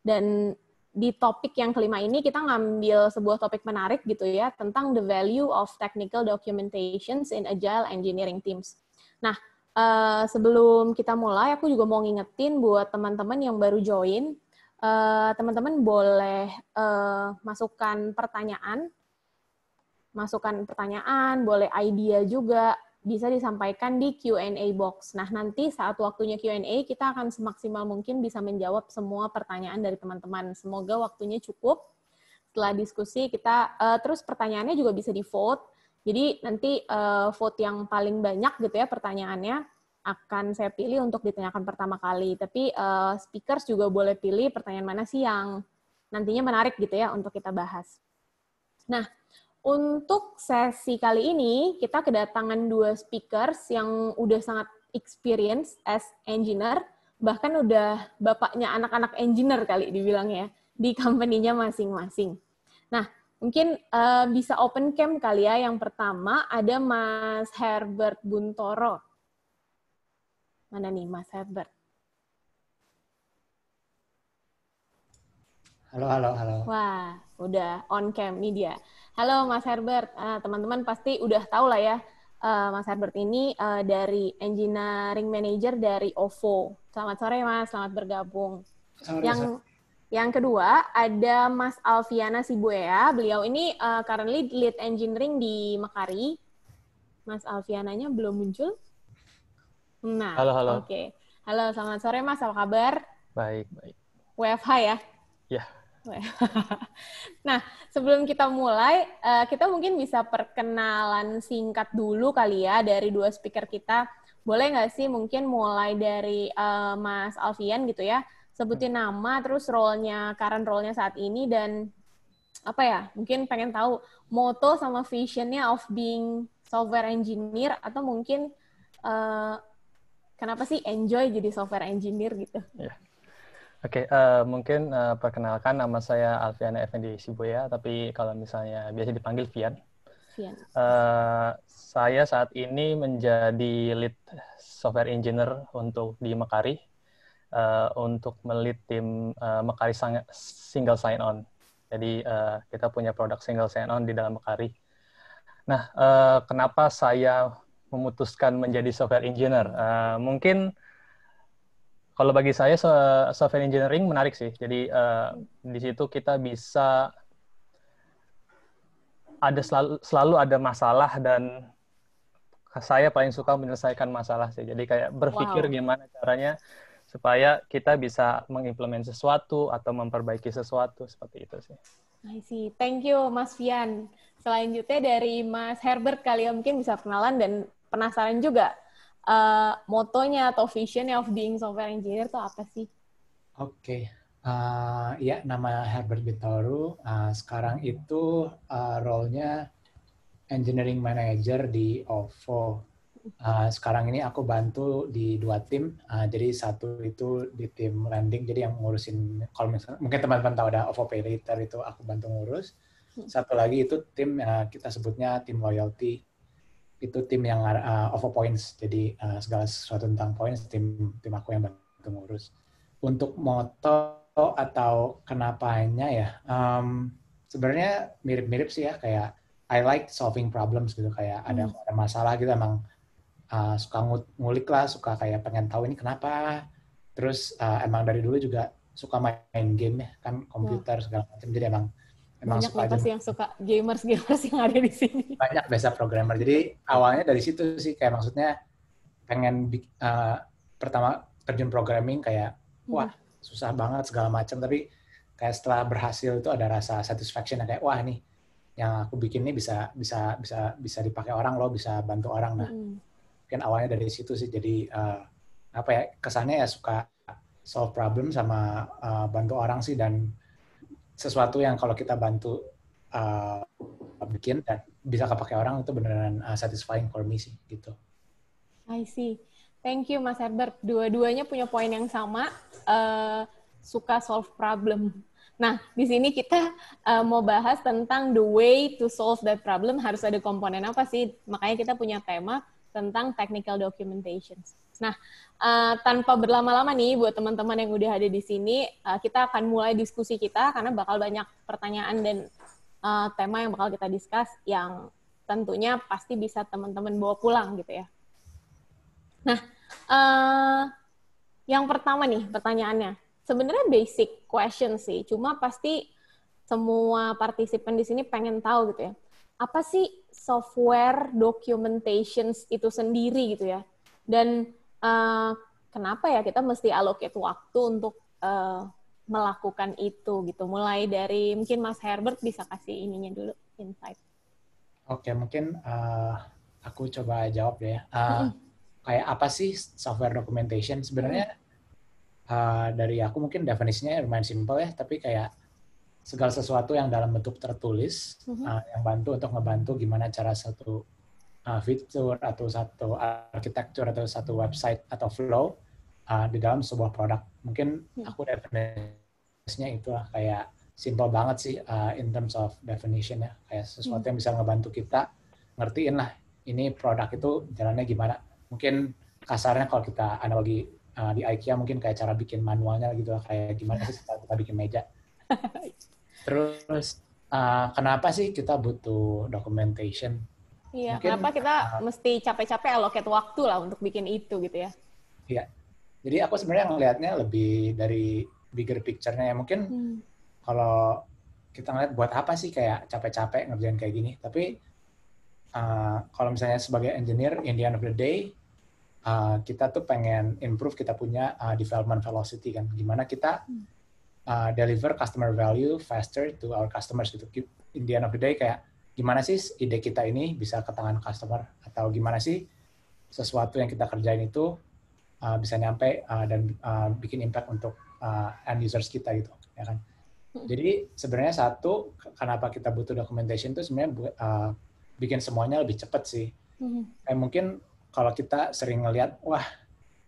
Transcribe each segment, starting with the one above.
Dan di topik yang kelima ini kita ngambil sebuah topik menarik gitu ya tentang the value of technical documentations in agile engineering teams. Nah, eh, sebelum kita mulai aku juga mau ngingetin buat teman-teman yang baru join, eh, teman-teman boleh uh, masukkan pertanyaan, masukkan pertanyaan, boleh idea juga bisa disampaikan di Q&A box. Nah, nanti saat waktunya Q&A, kita akan semaksimal mungkin bisa menjawab semua pertanyaan dari teman-teman. Semoga waktunya cukup. Setelah diskusi, kita uh, terus pertanyaannya juga bisa di-vote. Jadi nanti uh, vote yang paling banyak gitu ya pertanyaannya akan saya pilih untuk ditanyakan pertama kali. Tapi uh, speakers juga boleh pilih pertanyaan mana sih yang nantinya menarik gitu ya untuk kita bahas. Nah, untuk sesi kali ini, kita kedatangan dua speakers yang udah sangat experience as engineer, bahkan udah bapaknya anak-anak engineer kali dibilang ya di company-nya masing-masing. Nah, mungkin uh, bisa open cam kali ya. Yang pertama ada Mas Herbert Buntoro. Mana nih Mas Herbert? Halo, halo, halo. Wah, Udah on cam nih dia. Halo Mas Herbert, ah, teman-teman uh, pasti udah tahu lah ya uh, Mas Herbert ini uh, dari engineering manager dari OVO. Selamat sore Mas, selamat bergabung. Selamat yang selamat. yang kedua ada Mas Alfiana Sibuea. Beliau ini uh, currently lead engineering di Mekari. Mas Alfiananya belum muncul. Nah, halo halo. Oke. Okay. Halo, selamat sore Mas, apa kabar? Baik, baik. WFH ya? Ya. nah, sebelum kita mulai, eh, kita mungkin bisa perkenalan singkat dulu kali ya dari dua speaker kita. Boleh nggak sih mungkin mulai dari eh, Mas Alfian gitu ya, sebutin hmm. nama, terus role-nya, current role-nya saat ini, dan apa ya, mungkin pengen tahu moto sama vision-nya of being software engineer, atau mungkin uh, kenapa sih enjoy jadi software engineer gitu. Yeah. Oke, okay, uh, eh, mungkin uh, perkenalkan nama saya Alfiana Effendi Sibuya, tapi kalau misalnya biasa dipanggil Fian. Fian. Uh, saya saat ini menjadi lead software engineer untuk di Mekari, uh, untuk melit tim uh, Mekari Single Sign-On. Jadi uh, kita punya produk Single Sign-On di dalam Mekari. Nah, uh, kenapa saya memutuskan menjadi software engineer? Uh, mungkin kalau bagi saya software engineering menarik sih. Jadi uh, di situ kita bisa ada selalu selalu ada masalah dan saya paling suka menyelesaikan masalah sih. Jadi kayak berpikir wow. gimana caranya supaya kita bisa mengimplement sesuatu atau memperbaiki sesuatu seperti itu sih. I see. Thank you Mas Fian. Selanjutnya dari Mas Herbert kali ya mungkin bisa kenalan dan penasaran juga uh, motonya atau visionnya of being software engineer itu apa sih? Oke, okay. uh, eh, ya nama Herbert Bitoru. Uh, eh, sekarang itu uh, role-nya engineering manager di OVO. Uh, sekarang ini aku bantu di dua tim. Uh, jadi satu itu di tim landing, jadi yang ngurusin kalau misalnya, mungkin teman-teman tahu ada OVO Pay Later itu aku bantu ngurus. Hmm. Satu lagi itu tim uh, kita sebutnya tim loyalty itu tim yang uh, over points jadi uh, segala sesuatu tentang points tim tim aku yang bantu ngurus untuk moto atau kenapanya ya um, sebenarnya mirip-mirip sih ya kayak I like solving problems gitu kayak hmm. ada ada masalah gitu emang uh, suka ngulik lah suka kayak pengen tahu ini kenapa terus uh, emang dari dulu juga suka main game ya kan komputer iya. segala macam jadi emang Emang banyak suka yang suka gamers gamers yang ada di sini. Banyak biasa programmer. Jadi awalnya dari situ sih kayak maksudnya pengen uh, pertama terjun programming kayak iya. wah susah banget segala macam tapi kayak setelah berhasil itu ada rasa satisfaction kayak wah nih yang aku bikin ini bisa bisa bisa bisa dipakai orang loh bisa bantu orang nah hmm. mungkin awalnya dari situ sih jadi uh, apa ya kesannya ya suka solve problem sama uh, bantu orang sih dan sesuatu yang kalau kita bantu uh, bikin dan bisa kepake orang itu beneran uh, satisfying for me sih gitu. I see. Thank you Mas Herbert. Dua-duanya punya poin yang sama. Uh, suka solve problem. Nah, di sini kita uh, mau bahas tentang the way to solve that problem harus ada komponen apa sih? Makanya kita punya tema tentang technical documentation. Nah, uh, tanpa berlama-lama nih buat teman-teman yang udah ada di sini, uh, kita akan mulai diskusi kita karena bakal banyak pertanyaan dan uh, tema yang bakal kita diskus, yang tentunya pasti bisa teman-teman bawa pulang gitu ya. Nah, uh, yang pertama nih pertanyaannya, sebenarnya basic question sih, cuma pasti semua partisipan di sini pengen tahu gitu ya. Apa sih software documentations itu sendiri gitu ya? Dan Eh, kenapa ya kita mesti allocate waktu untuk uh, melakukan itu gitu. Mulai dari mungkin Mas Herbert bisa kasih ininya dulu insight. Oke, mungkin uh, aku coba jawab ya. Uh, Kayak apa sih software documentation? Sebenarnya uh, dari aku mungkin definisinya lumayan simple ya, tapi kayak segala sesuatu yang dalam bentuk tertulis uh, yang bantu untuk ngebantu gimana cara satu Uh, fitur atau satu arsitektur atau satu website atau flow uh, di dalam sebuah produk. Mungkin hmm. aku definisinya itu kayak simple banget sih uh, in terms of definition ya. Kayak sesuatu yang hmm. bisa ngebantu kita ngertiin lah ini produk itu jalannya gimana. Mungkin kasarnya kalau kita analogi uh, di IKEA mungkin kayak cara bikin manualnya gitu lah, kayak gimana sih kita, kita bikin meja. Terus uh, kenapa sih kita butuh documentation? Iya, Mungkin, kenapa kita uh, mesti capek-capek allocate waktu lah untuk bikin itu gitu ya? Iya. Jadi aku sebenarnya ngelihatnya lebih dari bigger picture-nya ya. Mungkin hmm. kalau kita ngeliat buat apa sih kayak capek-capek ngerjain kayak gini. Tapi uh, kalau misalnya sebagai engineer, in the end of the day, uh, kita tuh pengen improve kita punya uh, development velocity kan. Gimana kita uh, deliver customer value faster to our customers gitu. In the end of the day kayak gimana sih ide kita ini bisa ke tangan customer atau gimana sih sesuatu yang kita kerjain itu uh, bisa nyampe uh, dan uh, bikin impact untuk uh, end users kita gitu ya kan hmm. jadi sebenarnya satu kenapa kita butuh documentation itu sebenarnya uh, bikin semuanya lebih cepat sih mm-hmm. kayak eh, mungkin kalau kita sering ngelihat wah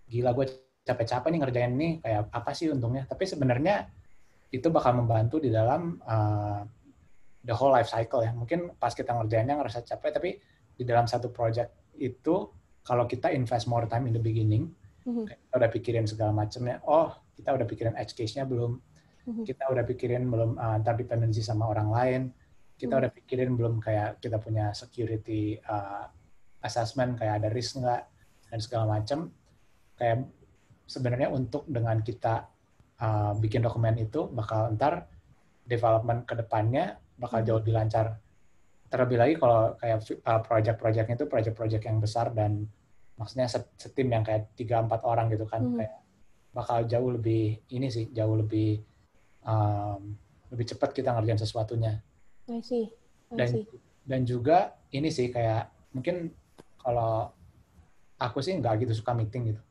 gila gue capek-capek nih ngerjain ini kayak apa sih untungnya tapi sebenarnya itu bakal membantu di dalam uh, the whole life cycle ya. Mungkin pas kita ngerjainnya ngerasa capek, tapi di dalam satu project itu kalau kita invest more time in the beginning, mm-hmm. kita udah pikirin segala macamnya. Oh, kita udah pikirin edge case-nya belum? Mm-hmm. Kita udah pikirin belum uh, ah, interdependensi sama orang lain? Kita mm-hmm. udah pikirin belum kayak kita punya security uh, assessment kayak ada risk nggak dan segala macam. Kayak sebenarnya untuk dengan kita uh, bikin dokumen itu bakal ntar development ke depannya bakal jauh lebih lancar. Terlebih lagi kalau kayak uh, project-projectnya itu project-project yang besar dan maksudnya setim yang kayak tiga empat orang gitu kan hmm. kayak bakal jauh lebih ini sih jauh lebih um, lebih cepat kita ngerjain sesuatunya. I see. I see. Dan dan juga ini sih kayak mungkin kalau aku sih nggak gitu suka meeting gitu.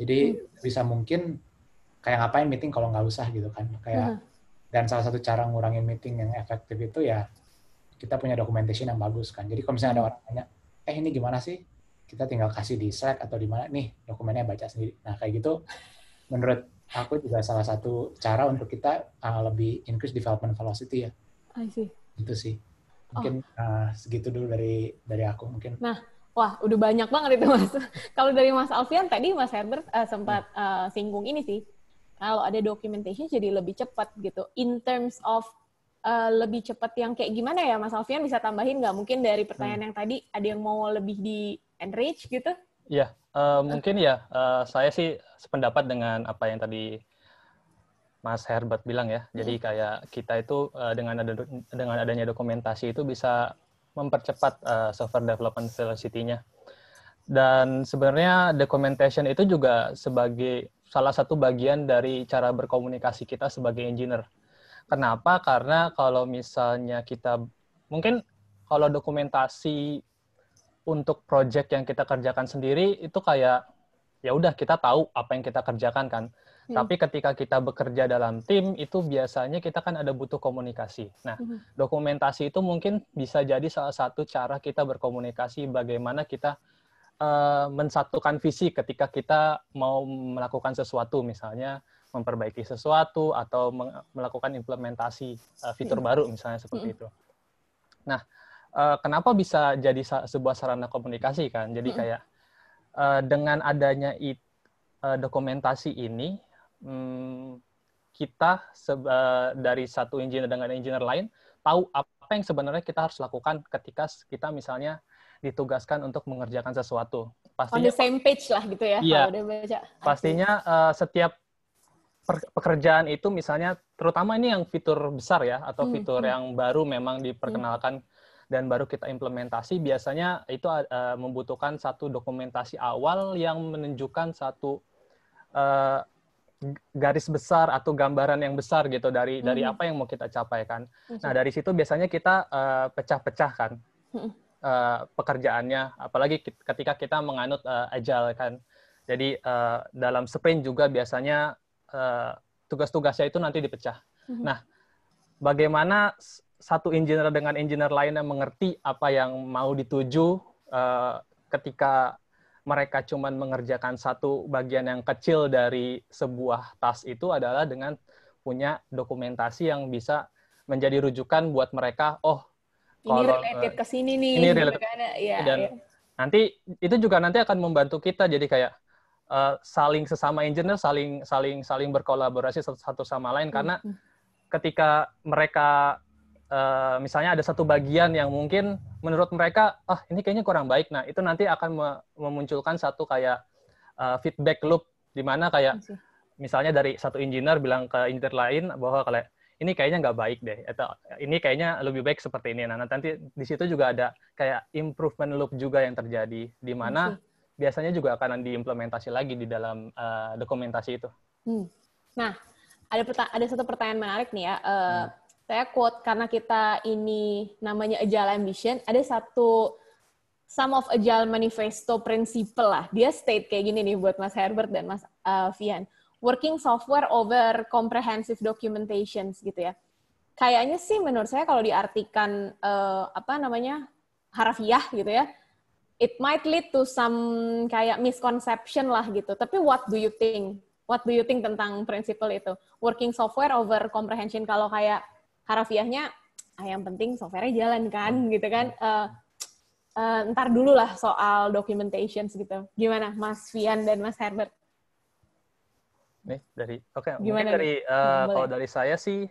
Jadi hmm. bisa mungkin kayak ngapain meeting kalau nggak usah gitu kan. Kayak uh dan salah satu cara ngurangin meeting yang efektif itu ya kita punya documentation yang bagus kan jadi kalau misalnya ada orang tanya eh ini gimana sih kita tinggal kasih di slide atau di mana nih dokumennya baca sendiri nah kayak gitu menurut aku juga salah satu cara untuk kita uh, lebih increase development velocity ya I see. itu sih mungkin oh. uh, segitu dulu dari dari aku mungkin nah Wah, udah banyak banget itu mas. Kalau dari Mas Alfian tadi Mas Herbert uh, sempat hmm. uh, singgung ini sih kalau ada documentation jadi lebih cepat gitu in terms of uh, lebih cepat yang kayak gimana ya Mas Alfian bisa tambahin nggak mungkin dari pertanyaan hmm. yang tadi ada yang mau lebih di enrich gitu ya uh, mungkin ya uh, saya sih sependapat dengan apa yang tadi Mas Herbert bilang ya. Jadi hmm. kayak kita itu uh, dengan ada dengan adanya dokumentasi itu bisa mempercepat uh, software development velocity-nya. Dan sebenarnya documentation itu juga sebagai salah satu bagian dari cara berkomunikasi kita sebagai engineer. Kenapa? Karena kalau misalnya kita mungkin kalau dokumentasi untuk project yang kita kerjakan sendiri itu kayak ya udah kita tahu apa yang kita kerjakan kan. Hmm. Tapi ketika kita bekerja dalam tim itu biasanya kita kan ada butuh komunikasi. Nah, hmm. dokumentasi itu mungkin bisa jadi salah satu cara kita berkomunikasi bagaimana kita Eh, mensatukan visi ketika kita mau melakukan sesuatu misalnya memperbaiki sesuatu atau melakukan implementasi uh, fitur hmm. baru misalnya seperti hmm. itu. Nah, uh, kenapa bisa jadi sebuah sarana komunikasi kan? Jadi hmm. kayak uh, dengan adanya it, uh, dokumentasi ini um, kita dari satu engineer dengan engineer lain tahu apa yang sebenarnya kita harus lakukan ketika kita misalnya ditugaskan untuk mengerjakan sesuatu. Pastinya, On the same page lah gitu ya. Iya. Kalau baca. Pastinya uh, setiap pekerjaan itu misalnya terutama ini yang fitur besar ya atau hmm, fitur hmm. yang baru memang diperkenalkan hmm. dan baru kita implementasi biasanya itu uh, membutuhkan satu dokumentasi awal yang menunjukkan satu uh, garis besar atau gambaran yang besar gitu dari hmm. dari apa yang mau kita capai kan. Nah, hmm. dari situ biasanya kita uh, pecah-pecahkan. Hmm uh, pekerjaannya, apalagi ketika kita menganut uh, agile kan. Jadi uh, dalam sprint juga biasanya uh, tugas-tugasnya itu nanti dipecah. Mm-hmm. Nah, bagaimana satu engineer dengan engineer lainnya mengerti apa yang mau dituju uh, ketika mereka cuma mengerjakan satu bagian yang kecil dari sebuah tas itu adalah dengan punya dokumentasi yang bisa menjadi rujukan buat mereka, oh ini relatif related eh, ke sini nih. Ini ya, dan ya. nanti itu juga nanti akan membantu kita jadi kayak uh, saling sesama engineer saling saling saling berkolaborasi satu, sama lain hmm, karena hmm. ketika mereka uh, misalnya ada satu bagian yang mungkin menurut mereka ah ini kayaknya kurang baik nah itu nanti akan me memunculkan satu kayak uh, feedback loop di mana kayak misalnya dari satu engineer bilang ke engineer lain bahwa kayak ini kayaknya nggak baik deh atau ini kayaknya lebih baik seperti ini nah nanti di situ juga ada kayak improvement loop juga yang terjadi di mana biasanya juga akan diimplementasi lagi di dalam uh, dokumentasi itu hmm. nah ada ada satu pertanyaan menarik nih ya uh, hmm. saya quote karena kita ini namanya agile ambition ada satu Some of Agile Manifesto Principle lah. Dia state kayak gini nih buat Mas Herbert dan Mas uh, Vian working software over comprehensive documentations gitu ya. Kayaknya sih menurut saya kalau diartikan uh, apa namanya harafiah gitu ya, it might lead to some kayak misconception lah gitu. Tapi what do you think? What do you think tentang prinsipal itu? Working software over comprehension kalau kayak harafiahnya, ah yang penting softwarenya jalan kan gitu kan. Uh, uh, ntar dulu lah soal documentation gitu. Gimana Mas Vian dan Mas Herbert? Nih dari oke okay, mungkin dari uh, kalau dari saya sih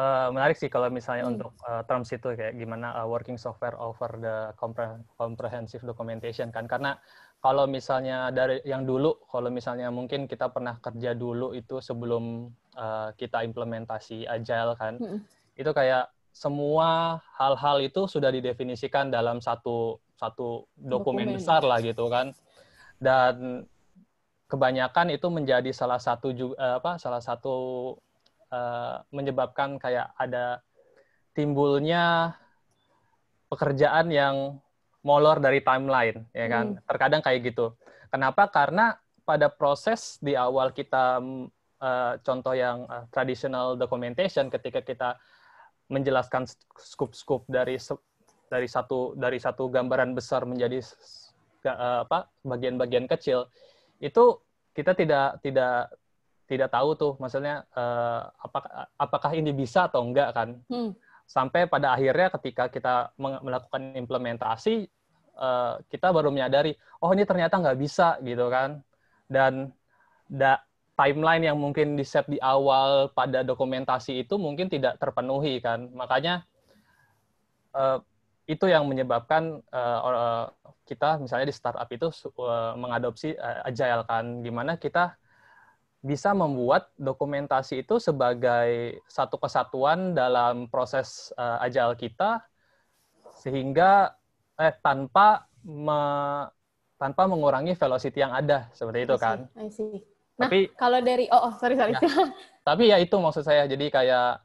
uh, menarik sih kalau misalnya hmm. untuk uh, terms itu ya, kayak gimana uh, working software over the comprehensive documentation kan karena kalau misalnya dari yang dulu kalau misalnya mungkin kita pernah kerja dulu itu sebelum uh, kita implementasi agile kan hmm. itu kayak semua hal-hal itu sudah didefinisikan dalam satu satu dokumen, dokumen besar lah gitu kan dan kebanyakan itu menjadi salah satu juga, eh, apa salah satu uh, menyebabkan kayak ada timbulnya pekerjaan yang molor dari timeline ya kan hmm. terkadang kayak gitu kenapa karena pada proses di awal kita uh, contoh yang uh, traditional documentation ketika kita menjelaskan scoop-scoop dari dari satu dari satu gambaran besar menjadi uh, apa bagian-bagian kecil itu kita tidak tidak tidak tahu tuh maksudnya uh, apakah apakah ini bisa atau enggak kan hmm. sampai pada akhirnya ketika kita melakukan implementasi uh, kita baru menyadari oh ini ternyata nggak bisa gitu kan dan da timeline yang mungkin di set di awal pada dokumentasi itu mungkin tidak terpenuhi kan makanya uh, itu yang menyebabkan uh, kita misalnya di startup itu uh, mengadopsi uh, agile kan gimana kita bisa membuat dokumentasi itu sebagai satu kesatuan dalam proses uh, agile kita sehingga eh tanpa me, tanpa mengurangi velocity yang ada seperti itu I see, kan. I see. Nah, tapi kalau dari oh, oh sorry sorry. Ya, tapi ya itu maksud saya jadi kayak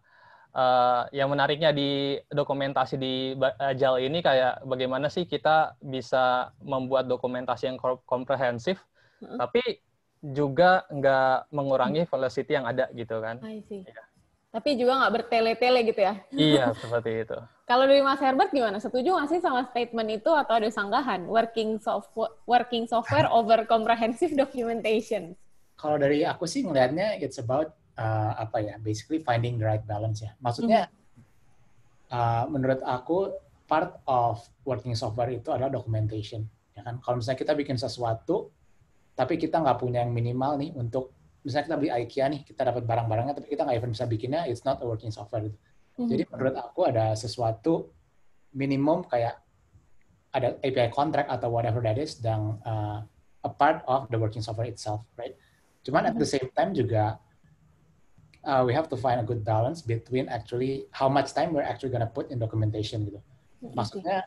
uh, yang menariknya di dokumentasi di Agile eh, ini kayak bagaimana sih kita bisa membuat dokumentasi yang komprehensif, uh tapi juga nggak mengurangi velocity yang ada gitu kan. I see. Ya. Tapi juga nggak bertele-tele gitu ya? Iya, seperti itu. Kalau dari Mas Herbert gimana? Setuju nggak sih sama statement itu atau ada sanggahan? Working software, working software over comprehensive documentation. Kalau dari aku sih ngelihatnya it's about uh, apa ya basically finding the right balance ya maksudnya uh, menurut aku part of working software itu adalah documentation ya kan kalau misalnya kita bikin sesuatu tapi kita nggak punya yang minimal nih untuk misalnya kita beli IKEA nih kita dapat barang-barangnya tapi kita nggak even bisa bikinnya it's not a working software gitu. Mm-hmm. Jadi menurut aku ada sesuatu minimum kayak ada API contract atau whatever that is dan uh, a part of the working software itself, right? Cuman at the mhm. same time juga uh, we have to find a good balance between actually how much time we're actually gonna put in documentation gitu. Maksudnya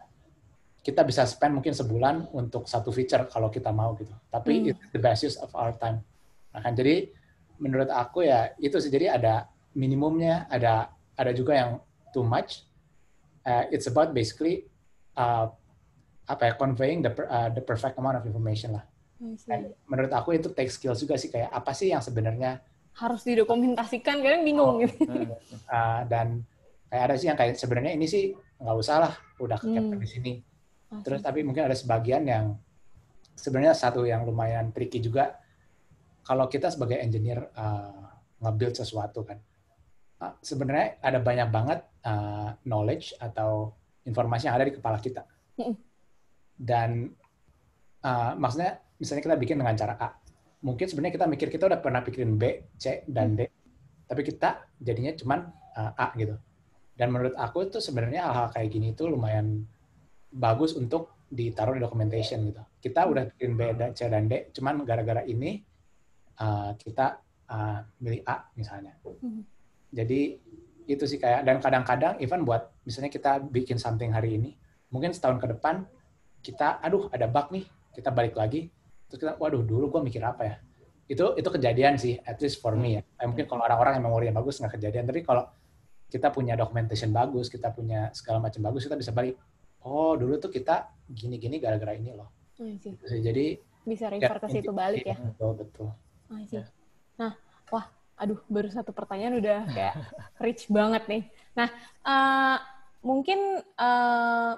kita bisa spend mungkin sebulan untuk satu feature kalau kita mau gitu. Tapi hmm. it's the basis of our time. Nah, kan jadi menurut aku ya itu sih jadi ada minimumnya, ada ada juga yang too much. Uh, it's about basically uh, apa ya conveying the uh, the perfect amount of information lah. Dan menurut aku itu take skills juga sih kayak apa sih yang sebenarnya harus didokumentasikan kalian bingung oh, gitu. Uh, dan kayak ada sih yang kayak sebenarnya ini sih nggak usah lah udah ke hmm. di sini. Terus tapi mungkin ada sebagian yang sebenarnya satu yang lumayan tricky juga kalau kita sebagai engineer uh, nge-build sesuatu kan. Uh, sebenarnya ada banyak banget uh, knowledge atau informasi yang ada di kepala kita. Hmm. Dan uh, maksudnya misalnya kita bikin dengan cara A mungkin sebenarnya kita mikir kita udah pernah pikirin B, C, dan hmm. D, tapi kita jadinya cuman uh, A gitu. Dan menurut aku itu sebenarnya hal-hal kayak gini itu lumayan bagus untuk ditaruh di documentation gitu. Kita udah pikirin B, dan hmm. C, dan D, cuman gara-gara ini uh, kita uh, milih A misalnya. Hmm. Jadi itu sih kayak dan kadang-kadang even buat misalnya kita bikin something hari ini, mungkin setahun ke depan kita aduh ada bug nih, kita balik lagi terus kita waduh dulu gue mikir apa ya itu itu kejadian sih at least for me ya eh, mungkin kalau orang-orang yang memori yang bagus nggak kejadian tapi kalau kita punya documentation bagus kita punya segala macam bagus kita bisa balik oh dulu tuh kita gini-gini gara-gara ini loh oh, gitu jadi bisa ya, refer itu ke situ balik ya betul betul oh, ya. nah wah aduh baru satu pertanyaan udah kayak rich banget nih nah uh, mungkin uh,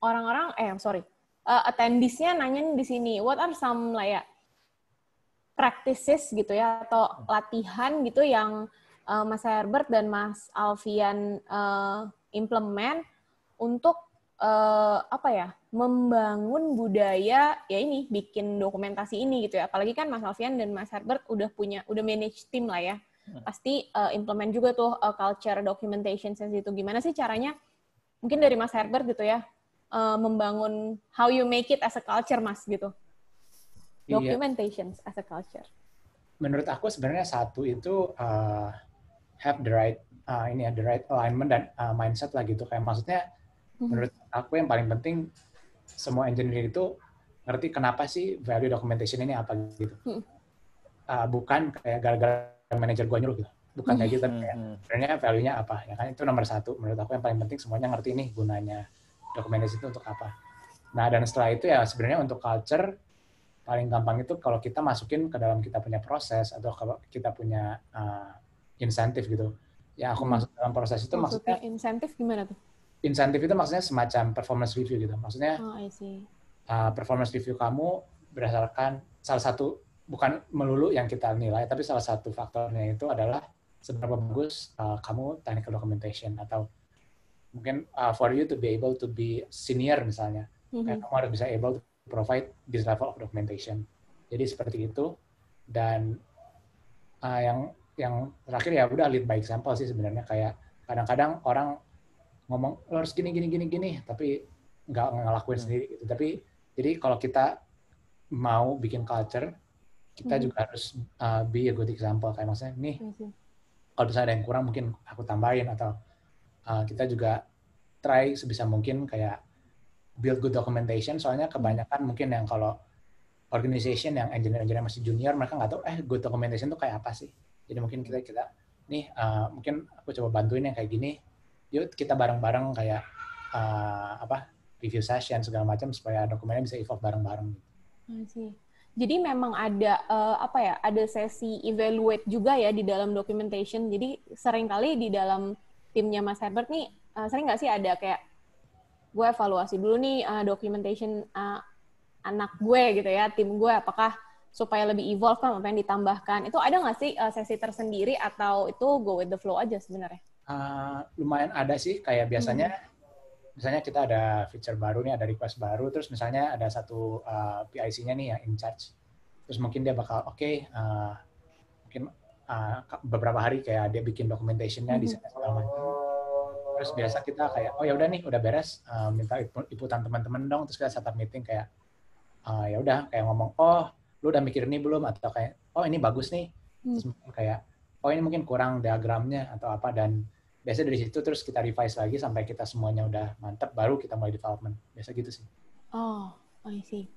orang-orang eh sorry uh, eh, attendees-nya nanyain di sini, what are some like ya, practices gitu ya atau latihan gitu yang uh, Mas Herbert dan Mas Alfian uh, implement untuk uh, apa ya membangun budaya ya ini bikin dokumentasi ini gitu ya apalagi kan Mas Alfian dan Mas Herbert udah punya udah manage tim lah ya hmm. pasti uh, implement juga tuh uh, culture documentation itu gimana sih caranya mungkin dari Mas Herbert gitu ya uh, membangun how you make it as a culture mas gitu documentations iya. as a culture menurut aku sebenarnya satu itu uh, have the right uh, ini ya the right alignment dan uh, mindset lah gitu kayak maksudnya hmm. menurut aku yang paling penting semua engineer itu ngerti kenapa sih value documentation ini apa gitu hmm. uh, bukan kayak gara-gara manajer gua nyuruh gitu bukan kayak gitu tapi hmm. hmm. sebenarnya value-nya apa ya kan itu nomor satu menurut aku yang paling penting semuanya ngerti nih gunanya dokumentasi itu untuk apa. Nah, dan setelah itu ya sebenarnya untuk culture paling gampang itu kalau kita masukin ke dalam kita punya proses atau kalau kita punya uh, insentif gitu. Ya aku hmm. masuk dalam proses itu maksudnya, maksudnya insentif gimana tuh? Insentif itu maksudnya semacam performance review gitu. Maksudnya oh, I see. Uh, performance review kamu berdasarkan salah satu bukan melulu yang kita nilai tapi salah satu faktornya itu adalah seberapa bagus uh, kamu technical documentation atau mungkin uh, for you to be able to be senior misalnya mm -hmm. kamu harus bisa able to provide this level of documentation jadi seperti itu dan uh, yang yang terakhir ya udah lead by example sih sebenarnya kayak kadang-kadang orang ngomong lo harus gini gini gini gini tapi nggak ngelakuin hmm. sendiri gitu tapi jadi kalau kita mau bikin culture kita hmm. juga harus uh, be a good example kayak maksudnya nih iya kalau misalnya ada yang kurang mungkin aku tambahin atau Eh, kita juga try sebisa mungkin kayak build good documentation soalnya kebanyakan mungkin yang kalau organization yang engineer-engineer masih junior mereka nggak tahu eh good documentation itu kayak apa sih jadi mungkin kita kita nih uh, mungkin aku coba bantuin yang kayak gini yuk kita bareng-bareng kayak uh, apa review session segala macam supaya dokumennya bisa evolve bareng-bareng gitu. Jadi memang ada uh, apa ya ada sesi evaluate juga ya di dalam documentation. Jadi seringkali di dalam timnya Mas Herbert nih uh, sering nggak sih ada kayak gue evaluasi dulu nih uh, documentation uh, anak gue gitu ya tim gue apakah supaya lebih evolve kan apa yang ditambahkan itu ada nggak sih uh, sesi tersendiri atau itu go with the flow aja sebenarnya? Uh, lumayan ada sih kayak biasanya hmm. misalnya kita ada feature baru nih ada request baru terus misalnya ada satu uh, PIC-nya nih yang in charge terus mungkin dia bakal oke okay, uh, mungkin uh, beberapa hari kayak dia bikin dokumentasinya di mhm. sana segala terus biasa kita kayak oh ya udah nih udah beres uh, minta iputan teman-teman dong terus kita setup meeting kayak uh, ya udah kayak ngomong oh lu udah mikir ini belum atau kayak oh ini bagus nih hmm. terus kayak oh ini mungkin kurang diagramnya atau apa dan biasa dari situ terus kita revise lagi sampai kita semuanya udah mantep baru kita mulai development biasa gitu sih oh, oh I see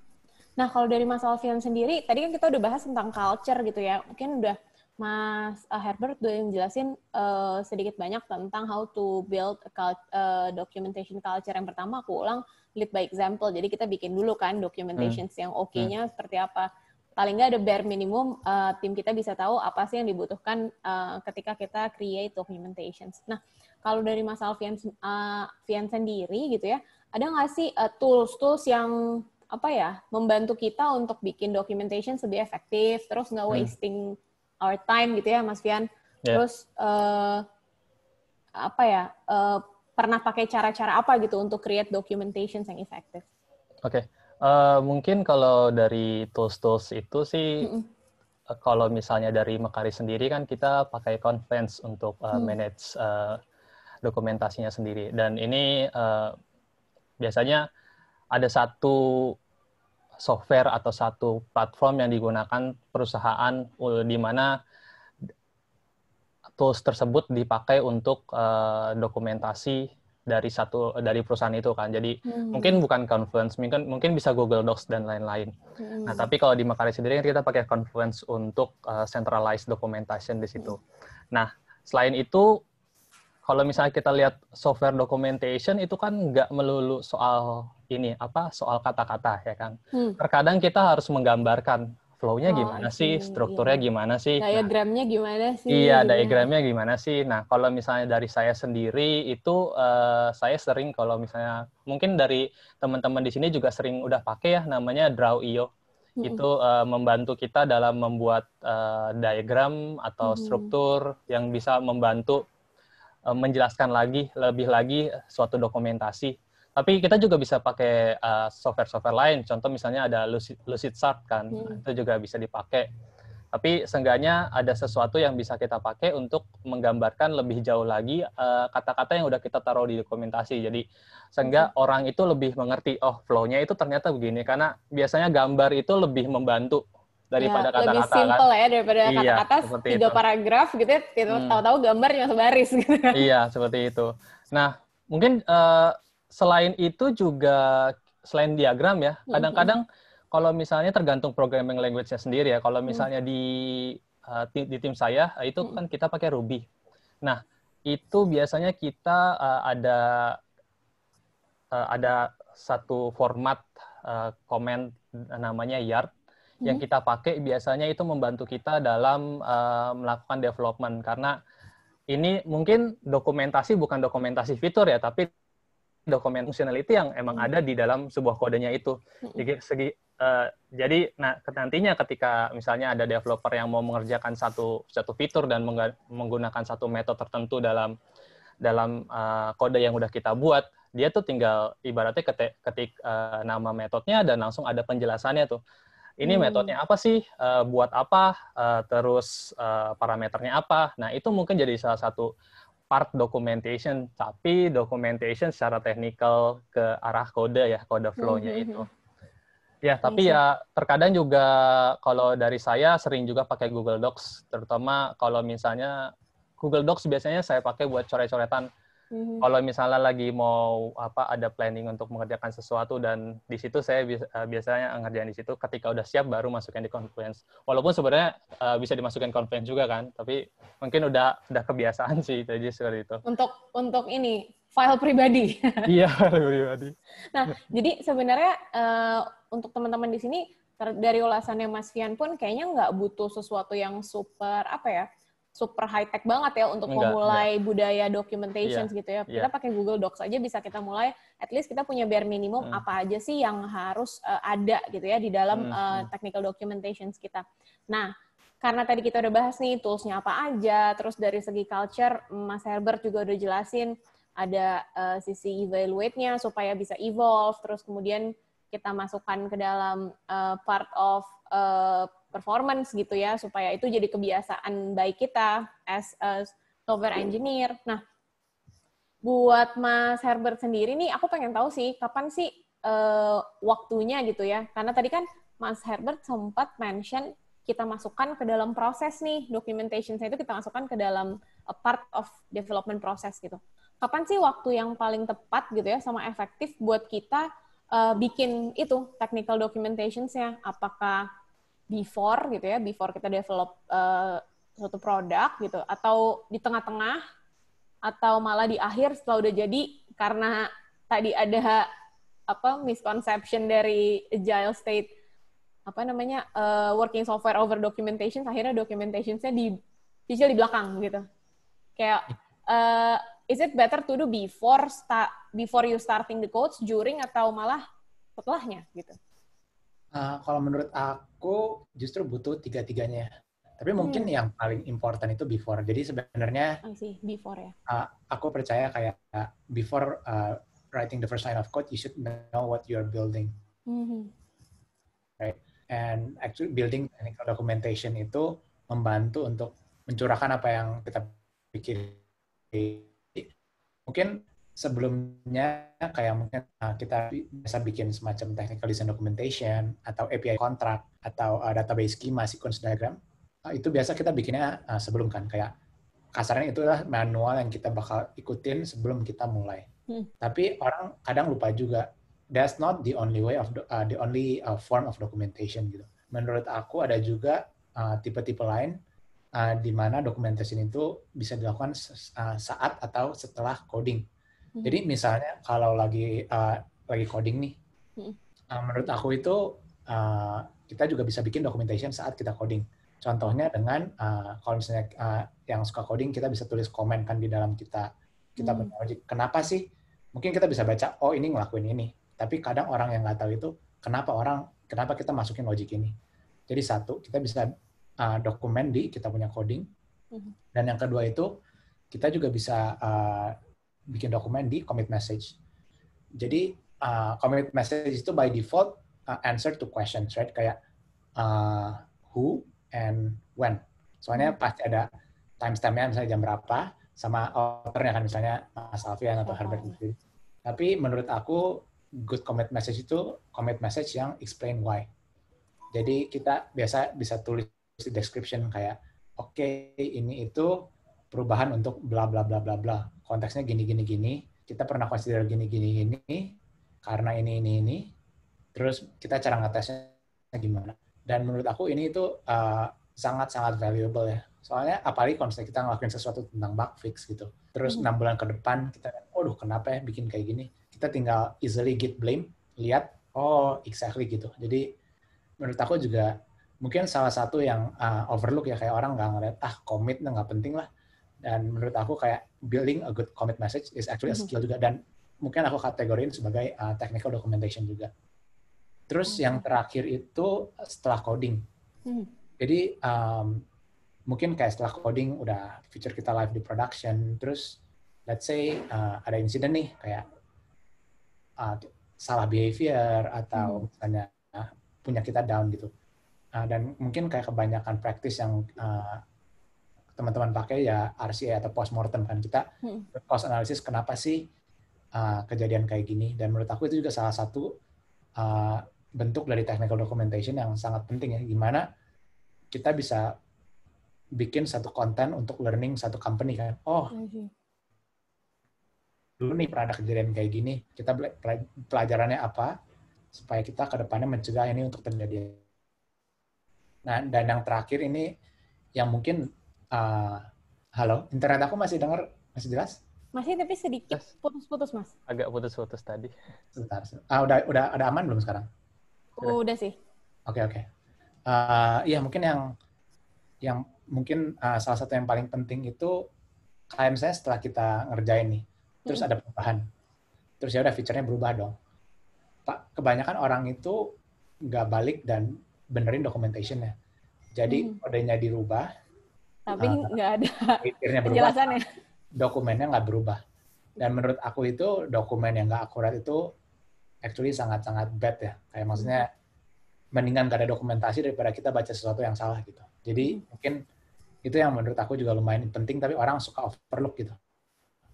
nah kalau dari Mas film sendiri tadi kan kita udah bahas tentang culture gitu ya mungkin udah Mas eh, Herbert udah jelasin uh, sedikit banyak tentang how to build a cult, uh, documentation culture. Yang pertama aku ulang lead by example. Jadi kita bikin dulu kan documentation hmm. yang oke-nya hmm. seperti apa. Paling nggak ada bare minimum uh, tim kita bisa tahu apa sih yang dibutuhkan uh, ketika kita create documentation. Nah, kalau dari Mas Alfian uh, Fian sendiri gitu ya, ada nggak sih tools tools-tools yang apa ya membantu kita untuk bikin documentation lebih efektif, terus nggak hmm. wasting hmm our time gitu ya Mas Fian. Yeah. Terus uh, apa ya? Uh, pernah pakai cara-cara apa gitu untuk create documentation yang efektif? Oke, okay. uh, eh, mungkin kalau dari tools-tools itu sih, mm -mm. kalau misalnya dari Mekari sendiri kan kita pakai Confluence untuk uh, mm. manage uh, dokumentasinya sendiri. Dan ini uh, biasanya ada satu software atau satu platform yang digunakan perusahaan di mana tools tersebut dipakai untuk uh, dokumentasi dari satu dari perusahaan itu kan. Jadi hmm. mungkin bukan Confluence, mungkin mungkin bisa Google Docs dan lain-lain. Hmm. Nah, tapi kalau di Makari sendiri kan kita pakai Confluence untuk uh, centralized documentation di situ. Hmm. Nah, selain itu kalau misalnya kita lihat software documentation itu kan nggak melulu soal ini apa soal kata-kata ya kan. Hmm. Terkadang kita harus menggambarkan flow-nya oh, gimana okay. sih, strukturnya yeah. gimana sih. Nah, diagramnya nah, gimana sih. Iya, gimana? diagramnya gimana sih. Nah, kalau misalnya dari saya sendiri itu uh, saya sering kalau misalnya mungkin dari teman-teman di sini juga sering udah pakai ya namanya draw io. Mm -hmm. Itu uh, membantu kita dalam membuat uh, diagram atau mm -hmm. struktur yang bisa membantu menjelaskan lagi lebih lagi suatu dokumentasi tapi kita juga bisa pakai eh, software-software uh, lain. Contoh misalnya ada Lucid, LucidSat kan, hmm. Nah, itu juga bisa dipakai. Tapi seenggaknya ada sesuatu yang bisa kita pakai untuk menggambarkan lebih jauh lagi eh, kata-kata uh, yang udah kita taruh di dokumentasi. Jadi sehingga hmm. orang itu lebih mengerti, oh flow-nya itu ternyata begini. Karena biasanya gambar itu lebih membantu daripada kata-kata. Ya, lebih kata kan? simple kan. ya daripada iya, kata-kata iya, tiga itu. paragraf gitu ya, gitu, hmm. tahu-tahu gambar yang sebaris gitu. Iya, seperti itu. Nah, mungkin uh, selain itu juga selain diagram ya, kadang-kadang kalau misalnya tergantung programming language-nya sendiri ya. Kalau misalnya di uh, di tim saya eh, itu kan kita pakai Ruby. Nah, itu biasanya kita uh, ada uh, ada satu format uh, namanya yard yang kita pakai biasanya itu membantu kita dalam uh, melakukan development karena ini mungkin dokumentasi bukan dokumentasi fitur ya, tapi dokumen functionality yang emang hmm. ada di dalam sebuah kodenya itu. Hmm. Jadi segi uh, jadi nah nantinya ketika misalnya ada developer yang mau mengerjakan satu satu fitur dan menggunakan satu metode tertentu dalam dalam uh, kode yang udah kita buat, dia tuh tinggal ibaratnya ketik, ketik uh, nama metodenya dan langsung ada penjelasannya tuh. Ini hmm. metodenya apa sih? Uh, buat apa? Uh, terus uh, parameternya apa? Nah itu mungkin jadi salah satu part documentation, tapi documentation secara teknikal ke arah kode ya, kode hmm, flow-nya hmm, itu. Hmm. Ya, tapi ya terkadang juga kalau dari saya sering juga pakai Google Docs, terutama kalau misalnya Google Docs biasanya saya pakai buat coret-coretan hmm Kalau misalnya lagi mau apa ada planning untuk mengerjakan sesuatu dan di situ saya bi eh, biasanya ngerjain di situ ketika udah siap baru masukin di Confluence. Walaupun sebenarnya uh, bisa dimasukin Confluence juga kan, tapi mungkin udah udah kebiasaan sih jadi seperti itu. Untuk untuk ini file pribadi. iya, file pribadi. Nah, jadi sebenarnya uh, untuk teman-teman di sini dari ulasannya Mas Fian pun kayaknya nggak butuh sesuatu yang super apa ya? super high tech banget ya untuk enggak, memulai enggak. budaya documentation yeah. gitu ya. Kita yeah. pakai Google Docs aja bisa kita mulai. At least kita punya bare minimum mm. apa aja sih yang harus uh, ada gitu ya di dalam mm. uh, technical documentation kita. Nah, karena tadi kita udah bahas nih toolsnya apa aja, terus dari segi culture Mas Herbert juga udah jelasin ada uh, sisi evaluate-nya supaya bisa evolve, terus kemudian kita masukkan ke dalam uh, part of uh, performance gitu ya supaya itu jadi kebiasaan baik kita as a software iya. engineer. Nah, buat Mas Herbert sendiri nih aku pengen tahu sih kapan sih uh, waktunya gitu ya. Karena tadi kan Mas Herbert sempat mention kita masukkan ke dalam proses nih documentation saya itu kita masukkan ke dalam a part of development proses gitu. Kapan sih waktu yang paling tepat gitu ya sama efektif buat kita uh, bikin itu technical documentation nya Apakah before gitu ya, before kita develop uh, suatu produk gitu, atau di tengah-tengah, atau malah di akhir setelah udah jadi karena tadi ada apa misconception dari agile state apa namanya uh, working software over documentation, akhirnya documentationnya di cicil di belakang gitu. Kayak uh, is it better to do before start before you starting the codes, during atau malah setelahnya gitu? Uh, kalau menurut aku justru butuh tiga-tiganya. Tapi hmm. mungkin hmm. yang paling important itu before. Jadi sebenarnya ya. Uh, aku percaya kayak uh, before uh, writing the first line of code, you should know what you're building. Mm-hmm. Right? And actually building technical documentation itu membantu untuk mencurahkan apa yang kita pikir. Mungkin sebelumnya kayak mungkin ah, kita bisa bikin semacam technical design documentation atau API contract atau ah, database schema sequence diagram ah, itu biasa kita bikinnya sebelum kan kayak kasarnya itulah manual yang kita bakal ikutin sebelum kita mulai. Hmm. Tapi orang kadang lupa juga that's not the only way of uh, the only uh, form of documentation gitu. Menurut aku ada juga tipe-tipe uh, lain uh, di mana documentation itu bisa dilakukan uh, saat atau setelah coding. Hmm. Jadi misalnya kalau lagi uh, lagi coding nih, hmm. uh, menurut aku itu uh, kita juga bisa bikin documentation saat kita coding. Contohnya dengan uh, kalau misalnya uh, yang suka coding kita bisa tulis komen kan di dalam kita kita hmm. Kenapa sih? Mungkin kita bisa baca oh ini ngelakuin ini. Tapi kadang orang yang nggak tahu itu kenapa orang kenapa kita masukin logic ini. Jadi satu kita bisa uh, dokumen di kita punya coding. Hmm. Dan yang kedua itu kita juga bisa uh, bikin dokumen di commit message. Jadi uh, commit message itu by default uh, answer to questions, right? Kayak uh, who and when. Soalnya hmm. pasti ada timestampnya misalnya jam berapa sama authornya kan misalnya Mas Alfian atau Herbert. Gitu. Tapi menurut aku good commit message itu commit message yang explain why. Jadi kita biasa bisa tulis di description kayak oke okay, ini itu perubahan untuk bla bla bla bla bla konteksnya gini gini gini kita pernah consider gini gini gini karena ini ini ini terus kita cara ngetesnya gimana dan menurut aku ini itu uh, eh, sangat sangat valuable ya soalnya apalagi konsep kita ngelakuin sesuatu tentang bug fix gitu terus hmm. enam hmm. bulan ke depan kita oh kan, duh kenapa ya bikin kayak gini kita tinggal easily get blame lihat oh exactly gitu jadi menurut aku juga mungkin salah satu yang uh, overlook ya kayak orang nggak ngeliat ah commit nggak penting lah dan menurut aku kayak building a good commit message is actually a mm-hmm. skill juga dan mungkin aku kategoriin sebagai uh, technical documentation juga. Terus yang mm-hmm. terakhir itu setelah coding. Mm-hmm. Jadi um, mungkin kayak setelah coding udah feature kita live di production, terus let's say uh, ada insiden nih kayak uh, salah behavior atau misalnya uh, punya kita down gitu. Uh, dan mungkin kayak kebanyakan praktis yang uh, teman-teman pakai ya RCA atau post mortem kan kita hmm. post analysis kenapa sih uh, kejadian kayak gini dan menurut aku itu juga salah satu uh, bentuk dari technical documentation yang sangat penting ya gimana kita bisa bikin satu konten untuk learning satu company kan oh hmm dulu nih pernah ada kejadian kayak gini kita pelajarannya apa supaya kita ke depannya mencegah ini untuk terjadi nah dan yang terakhir ini yang mungkin Eh, halo, internet aku masih dengar, masih jelas? Masih tapi sedikit putus-putus, Mas. Agak putus-putus tadi. Sebentar. Ah, udah udah ada aman belum sekarang? Udah, udah sih. Oke, okay, oke. Okay. Uh, eh, iya, mungkin yang yang mungkin uh, salah satu yang paling penting itu KM saya setelah kita ngerjain nih. Terus hmm. ada perubahan. Terus ya udah fiturnya berubah dong. Pak, kebanyakan orang itu nggak balik dan benerin dokumentationnya. Jadi hmm. dirubah, tapi ah, nggak uh, ada penjelasannya. Dokumennya nggak berubah. Dan menurut aku itu dokumen yang nggak akurat itu actually sangat-sangat bad ya. Kayak maksudnya mendingan gak ada dokumentasi daripada kita baca sesuatu yang salah gitu. Jadi hmm. mungkin itu yang menurut aku juga lumayan penting tapi orang suka overlook gitu.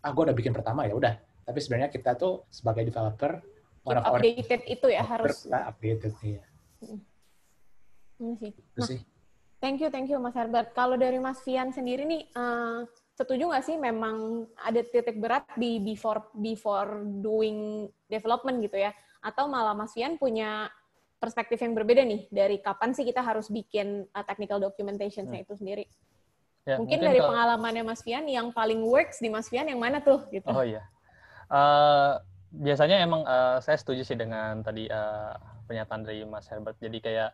Ah, gue udah bikin pertama ya udah. Tapi sebenarnya kita tuh sebagai developer one of updated itu ya harus kita updated iya. Hmm. Iya itu nah, sih. Thank you, thank you Mas Herbert. Kalau dari Mas Fian sendiri nih, uh, setuju nggak sih memang ada titik berat di before before doing development gitu ya? Atau malah Mas Fian punya perspektif yang berbeda nih dari kapan sih kita harus bikin uh, technical documentation-nya hmm. itu sendiri? Ya, mungkin, mungkin dari kalau... pengalamannya Mas Fian yang paling works di Mas Fian yang mana tuh gitu? Oh iya. Uh, biasanya emang uh, saya setuju sih dengan tadi uh, pernyataan dari Mas Herbert. Jadi kayak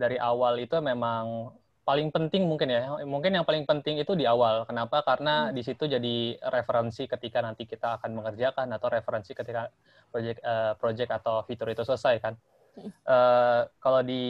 dari awal itu memang paling penting mungkin ya mungkin yang paling penting itu di awal kenapa karena hmm. di situ jadi referensi ketika nanti kita akan mengerjakan atau referensi ketika proyek uh, eh, project atau fitur itu selesai kan uh, kalau di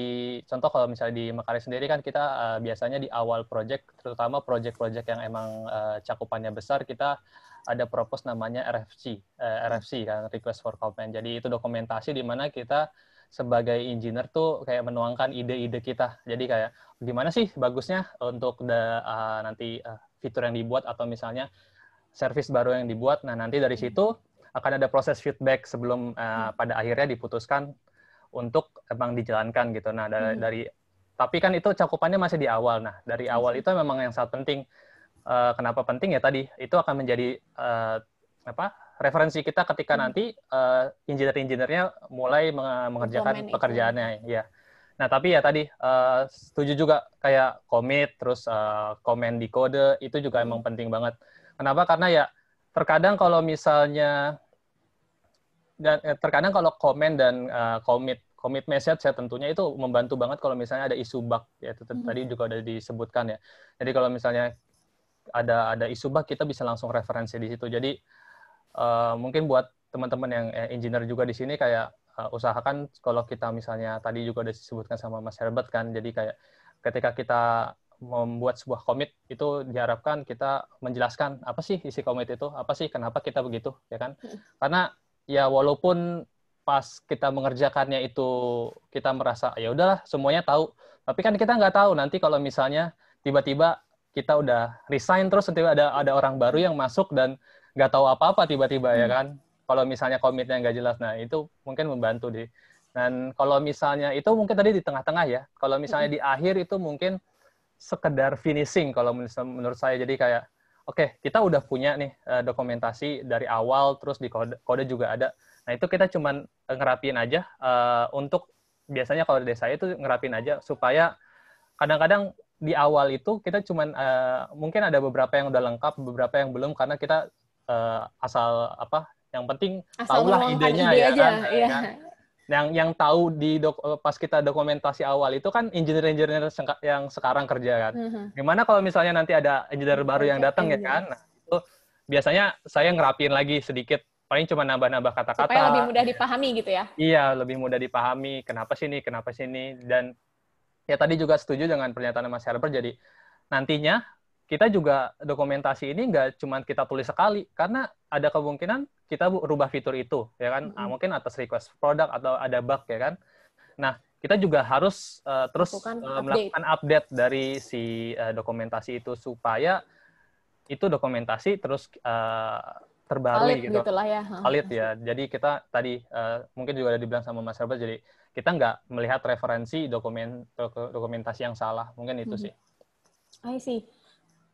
contoh kalau misalnya di Mekari sendiri kan kita uh, biasanya di awal project terutama project-project yang emang uh, cakupannya besar kita ada propose namanya RFC uh, RFC kan request for comment jadi itu dokumentasi di mana kita sebagai engineer tuh kayak menuangkan ide-ide kita. Jadi kayak gimana sih bagusnya untuk the, uh, ah, nanti uh, fitur yang dibuat atau misalnya service baru yang dibuat. Nah, nanti dari hmm. situ akan ada proses feedback sebelum uh, pada akhirnya diputuskan untuk emang dijalankan gitu. Nah, dari, hmm. dari tapi kan itu cakupannya masih di awal. Nah, dari iya awal itu memang yang sangat penting. Uh, kenapa penting ya tadi? Itu akan menjadi uh, apa? referensi kita ketika hmm. nanti uh, engineer-engineernya mulai mengerjakan Komen pekerjaannya, itu. ya. Nah, tapi ya tadi uh, setuju juga kayak commit terus uh, di kode itu juga hmm. emang penting banget. Kenapa? Karena ya terkadang kalau misalnya dan eh, terkadang kalau komen dan uh, commit commit message ya tentunya itu membantu banget kalau misalnya ada isu bug ya hmm. tadi juga udah disebutkan ya. Jadi kalau misalnya ada ada isu bug kita bisa langsung referensi di situ. Jadi Eh, mungkin buat teman-teman yang eh, engineer juga di sini kayak uh, usahakan kalau kita misalnya tadi juga udah disebutkan sama Mas Herbert kan, jadi kayak ketika kita membuat sebuah komit itu diharapkan kita menjelaskan apa sih isi komit itu, apa sih kenapa kita begitu, ya kan? Hmm. Karena ya walaupun pas kita mengerjakannya itu kita merasa ya udahlah semuanya tahu, tapi kan kita nggak tahu nanti kalau misalnya tiba-tiba kita udah resign terus tiba ada ada orang baru yang masuk dan nggak tahu apa-apa tiba-tiba ya hmm. ya kan. Kalau misalnya komitnya nggak jelas, nah itu mungkin membantu deh. Dan kalau misalnya itu mungkin tadi di tengah-tengah ya. Kalau misalnya hmm. di akhir itu mungkin sekedar finishing kalau menurut saya. Jadi kayak oke okay, kita udah punya nih eh, dokumentasi dari awal terus di kode kode juga ada. Nah itu kita cuman eh, ngerapin aja uh, untuk biasanya kalau di desa itu ngerapin aja supaya kadang-kadang di awal itu kita cuman uh, mungkin ada beberapa yang udah lengkap, beberapa yang belum karena kita uh, asal apa yang penting asal tahulah idenya ide ya, aja, kan, iya. Kan? yang yang tahu di dok, eh, pas kita dokumentasi awal itu kan engineer-engineer yang sekarang kerja kan. Mm-hmm. Gimana kalau misalnya nanti ada engineer baru yang datang ya iya. kan? Nah, itu biasanya saya ngerapin lagi sedikit paling cuma nambah-nambah kata-kata. Supaya lebih mudah dipahami gitu ya. Iya, lebih mudah dipahami kenapa sini kenapa sini dan ya tadi juga setuju dengan pernyataan Mas Herber. jadi nantinya kita juga dokumentasi ini nggak cuma kita tulis sekali karena ada kemungkinan kita rubah fitur itu ya kan mm -hmm. mungkin atas request produk atau ada bug ya kan nah kita juga harus uh, terus uh, update. melakukan update dari si uh, dokumentasi itu supaya itu dokumentasi terus uh, terbaru gitu, gitu lah ya. Alit ya jadi kita tadi uh, mungkin juga ada dibilang sama Mas Herbert jadi kita nggak melihat referensi dokumen dokumentasi yang salah mungkin itu mm -hmm. sih I see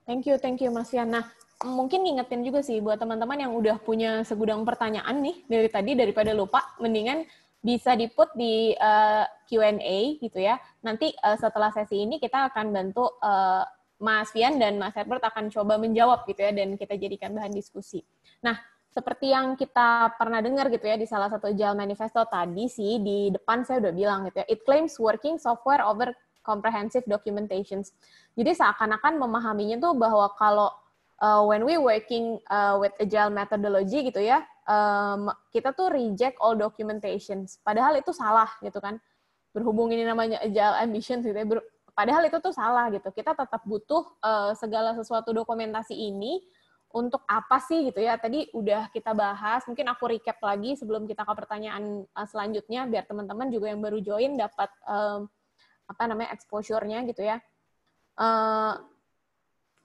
Thank you, thank you Mas Yana. mungkin ngingetin juga sih buat teman-teman yang udah punya segudang pertanyaan nih dari tadi daripada lupa, mendingan bisa diput di uh, eh, Q&A gitu ya. Nanti uh, setelah sesi ini kita akan bantu uh, Mas Fian dan Mas Herbert akan coba menjawab gitu ya dan kita jadikan bahan diskusi. Nah, seperti yang kita pernah dengar gitu ya di salah satu jal Manifesto tadi sih di depan saya udah bilang gitu ya, it claims working software over comprehensive documentations. Jadi seakan-akan memahaminya tuh bahwa kalau uh, when we working uh, with agile methodology gitu ya, um, kita tuh reject all documentations. Padahal itu salah gitu kan. Berhubung ini namanya agile ambition gitu ya. Padahal itu tuh salah gitu. Kita tetap butuh uh, segala sesuatu dokumentasi ini untuk apa sih gitu ya. Tadi udah kita bahas, mungkin aku recap lagi sebelum kita ke pertanyaan selanjutnya biar teman-teman juga yang baru join dapat um, apa namanya exposure-nya gitu ya. Uh,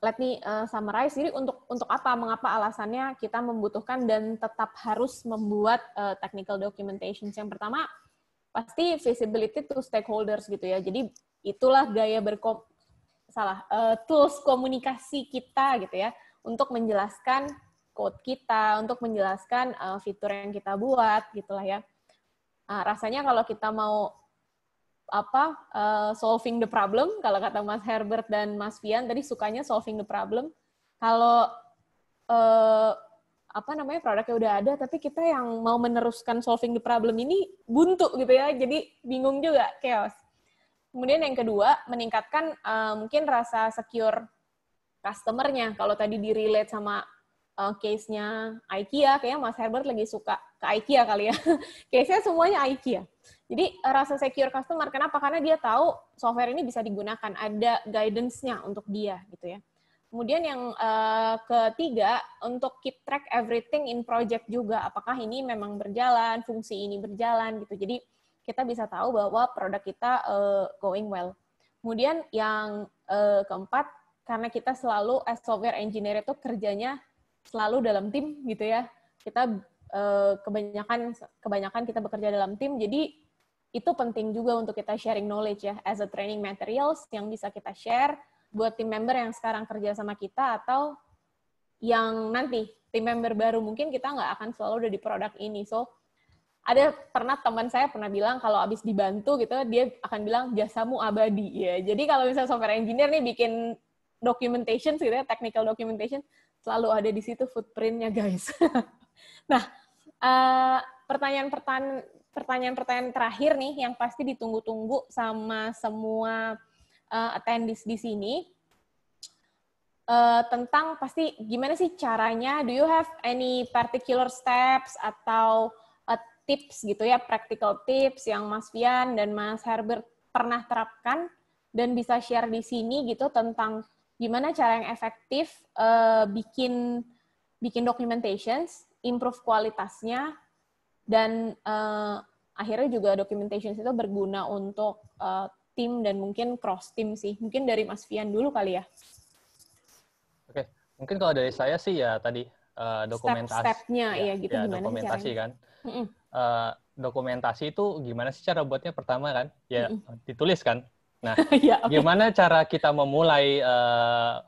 let me uh, summarize. Jadi untuk untuk apa? Mengapa alasannya kita membutuhkan dan tetap harus membuat uh, technical documentation? Yang pertama pasti visibility to stakeholders gitu ya. Jadi itulah gaya berkom salah uh, tools komunikasi kita gitu ya untuk menjelaskan code kita, untuk menjelaskan uh, fitur yang kita buat gitulah ya. Uh, rasanya kalau kita mau apa uh, solving the problem kalau kata Mas Herbert dan Mas Fian tadi sukanya solving the problem kalau uh, apa namanya produknya udah ada tapi kita yang mau meneruskan solving the problem ini buntu gitu ya jadi bingung juga chaos kemudian yang kedua meningkatkan uh, mungkin rasa secure customernya kalau tadi di relate sama uh, case-nya IKEA, kayaknya Mas Herbert lagi suka ke IKEA kali ya. case-nya semuanya IKEA. Jadi eh, rasa secure customer, kenapa? Karena dia tahu software ini bisa digunakan, ada guidance-nya untuk dia gitu ya. Kemudian yang uh, ketiga, untuk keep track everything in project juga. Apakah ini memang berjalan, fungsi ini berjalan gitu. Jadi kita bisa tahu bahwa produk kita uh, going well. Kemudian yang uh, keempat, karena kita selalu as software engineer itu kerjanya selalu dalam tim gitu ya. Kita eh, kebanyakan kebanyakan kita bekerja dalam tim. Jadi itu penting juga untuk kita sharing knowledge ya as a training materials yang bisa kita share buat tim member yang sekarang kerja sama kita atau yang nanti tim member baru mungkin kita nggak akan selalu udah di produk ini. So ada pernah teman saya pernah bilang kalau habis dibantu gitu dia akan bilang jasamu abadi ya. Jadi kalau misalnya software engineer nih bikin documentation gitu ya, technical documentation, selalu ada di situ footprintnya guys. nah, eh, pertanyaan pertanyaan pertanyaan-pertanyaan terakhir nih yang pasti ditunggu-tunggu sama semua uh, attendees di sini uh, tentang pasti gimana sih caranya do you have any particular steps atau uh, tips gitu ya practical tips yang Mas Fian dan Mas Herbert pernah terapkan dan bisa share di sini gitu tentang gimana cara yang efektif uh, bikin bikin documentations, improve kualitasnya, dan uh, akhirnya juga documentations itu berguna untuk uh, tim dan mungkin cross team sih. Mungkin dari Mas Fian dulu kali ya. Oke, mungkin kalau dari saya sih ya tadi uh, dokumentasi. Step-stepnya ya, ya gitu ya, gimana dokumentasi caranya? kan. Mm -mm. Uh, dokumentasi itu gimana sih cara buatnya pertama kan? Ya mm -mm. ditulis kan Nah, ya, okay. gimana cara kita memulai uh,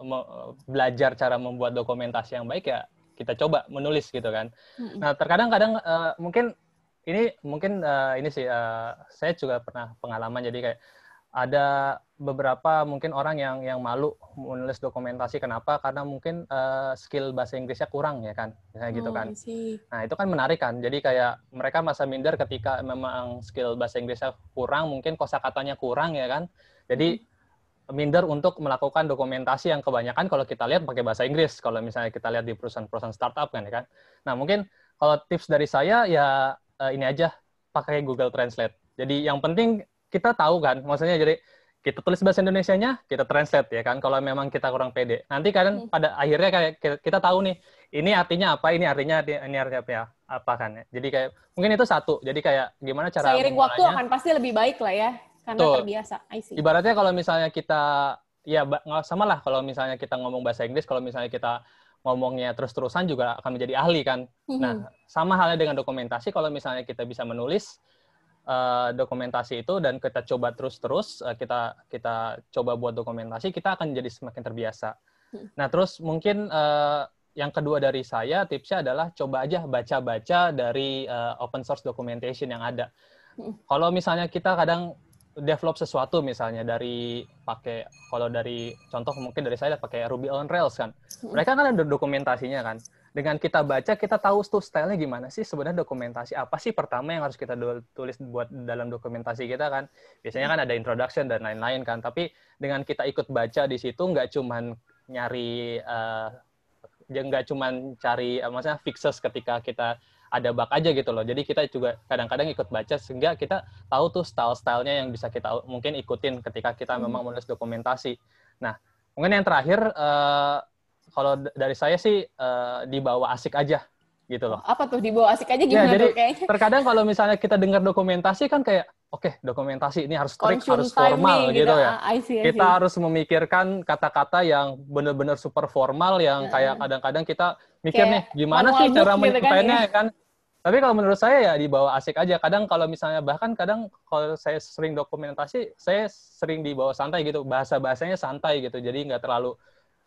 belajar cara membuat dokumentasi yang baik ya? Kita coba menulis gitu kan. -hmm. Nah, terkadang-kadang uh, mungkin ini mungkin uh, ini sih uh, saya juga pernah pengalaman jadi kayak ada beberapa mungkin orang yang yang malu menulis dokumentasi kenapa karena mungkin uh, skill bahasa Inggrisnya kurang ya kan misalnya gitu oh, kan nah itu kan menarik kan jadi kayak mereka masa minder ketika memang skill bahasa Inggrisnya kurang mungkin kosakatanya kurang ya kan jadi hmm. minder untuk melakukan dokumentasi yang kebanyakan kalau kita lihat pakai bahasa Inggris kalau misalnya kita lihat di perusahaan-perusahaan startup kan ya kan nah mungkin kalau tips dari saya ya uh, ini aja pakai Google Translate jadi yang penting kita tahu kan maksudnya jadi kita tulis bahasa Indonesia-nya, kita translate ya kan. Kalau memang kita kurang pede, nanti kan hmm. pada akhirnya kayak kita, kita tahu nih, ini artinya apa, ini artinya ini artinya apa, ya, apa kan. Ya. Jadi kayak mungkin itu satu. Jadi kayak gimana cara seiring waktu akan pasti lebih baik lah ya, karena Tuh. terbiasa. I see. Ibaratnya kalau misalnya kita ya nggak sama lah kalau misalnya kita ngomong bahasa Inggris, kalau misalnya kita ngomongnya terus-terusan juga akan menjadi ahli kan. Nah, mhm. sama halnya dengan dokumentasi kalau misalnya kita bisa menulis, Eh, dokumentasi itu dan kita coba terus-terus eh, kita kita coba buat dokumentasi kita akan jadi semakin terbiasa. Hmm. Nah terus mungkin eh, yang kedua dari saya tipsnya adalah coba aja baca-baca dari open source documentation yang ada. Hmm. Kalau misalnya kita kadang develop sesuatu misalnya dari pakai kalau dari contoh mungkin dari saya pakai Ruby on Rails kan. Hmm. Mereka kan ada dokumentasinya kan dengan kita baca kita tahu tuh stylenya gimana sih sebenarnya dokumentasi apa sih pertama yang harus kita tulis buat dalam dokumentasi kita kan biasanya kan ada introduction dan lain-lain kan tapi dengan kita ikut baca di situ nggak cuma nyari uh, nggak cuma cari uh, maksudnya fixes ketika kita ada bak aja gitu loh jadi kita juga kadang-kadang ikut baca sehingga kita tahu tuh style-stylenya yang bisa kita mungkin ikutin ketika kita hmm. memang menulis dokumentasi nah mungkin yang terakhir uh, kalau dari saya sih uh, dibawa asik aja gitu loh. Apa tuh dibawa asik aja ya, gimana ya, jadi, tuh kayaknya? Terkadang kalau misalnya kita dengar dokumentasi kan kayak oke okay, dokumentasi ini harus trik harus formal nih, gitu, gitu ya. Ah, I see, I see. Kita harus memikirkan kata-kata yang benar-benar super formal yang kayak kadang-kadang kita mikir kayak nih gimana sih cara menyampaikannya gitu kan. Ya? kan? Tapi kalau menurut saya ya dibawa asik aja. Kadang kalau misalnya bahkan kadang kalau saya sering dokumentasi, saya sering dibawa santai gitu. Bahasa bahasanya santai gitu. Jadi nggak terlalu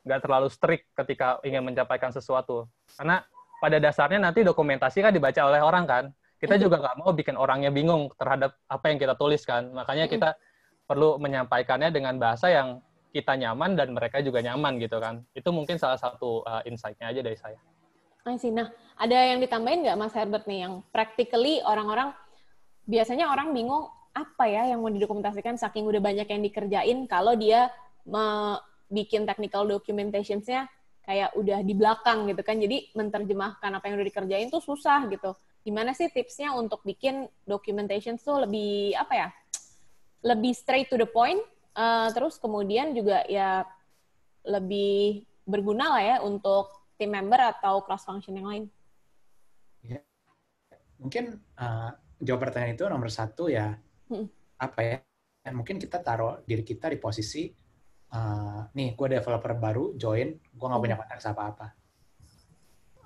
nggak terlalu strict ketika ingin mencapaikan sesuatu. Karena pada dasarnya nanti dokumentasi kan dibaca oleh orang kan. Kita juga nggak mau bikin orangnya bingung terhadap apa yang kita tuliskan kan. Makanya kita perlu menyampaikannya dengan bahasa yang kita nyaman dan mereka juga nyaman gitu kan. Itu mungkin salah satu uh, insight-nya aja dari saya. sih. Nah, ada yang ditambahin nggak Mas Herbert nih yang practically orang-orang biasanya orang bingung apa ya yang mau didokumentasikan saking udah banyak yang dikerjain kalau dia bikin technical documentationsnya kayak udah di belakang gitu kan jadi menerjemahkan apa yang udah dikerjain tuh susah gitu gimana sih tipsnya untuk bikin documentation tuh lebih apa ya lebih straight to the point uh, terus kemudian juga ya lebih berguna lah ya untuk tim member atau cross function yang lain ya. mungkin uh, jawab pertanyaan itu nomor satu ya hmm. apa ya mungkin kita taruh diri kita di posisi uh, nih gue developer baru join gue nggak punya hmm. konteks apa apa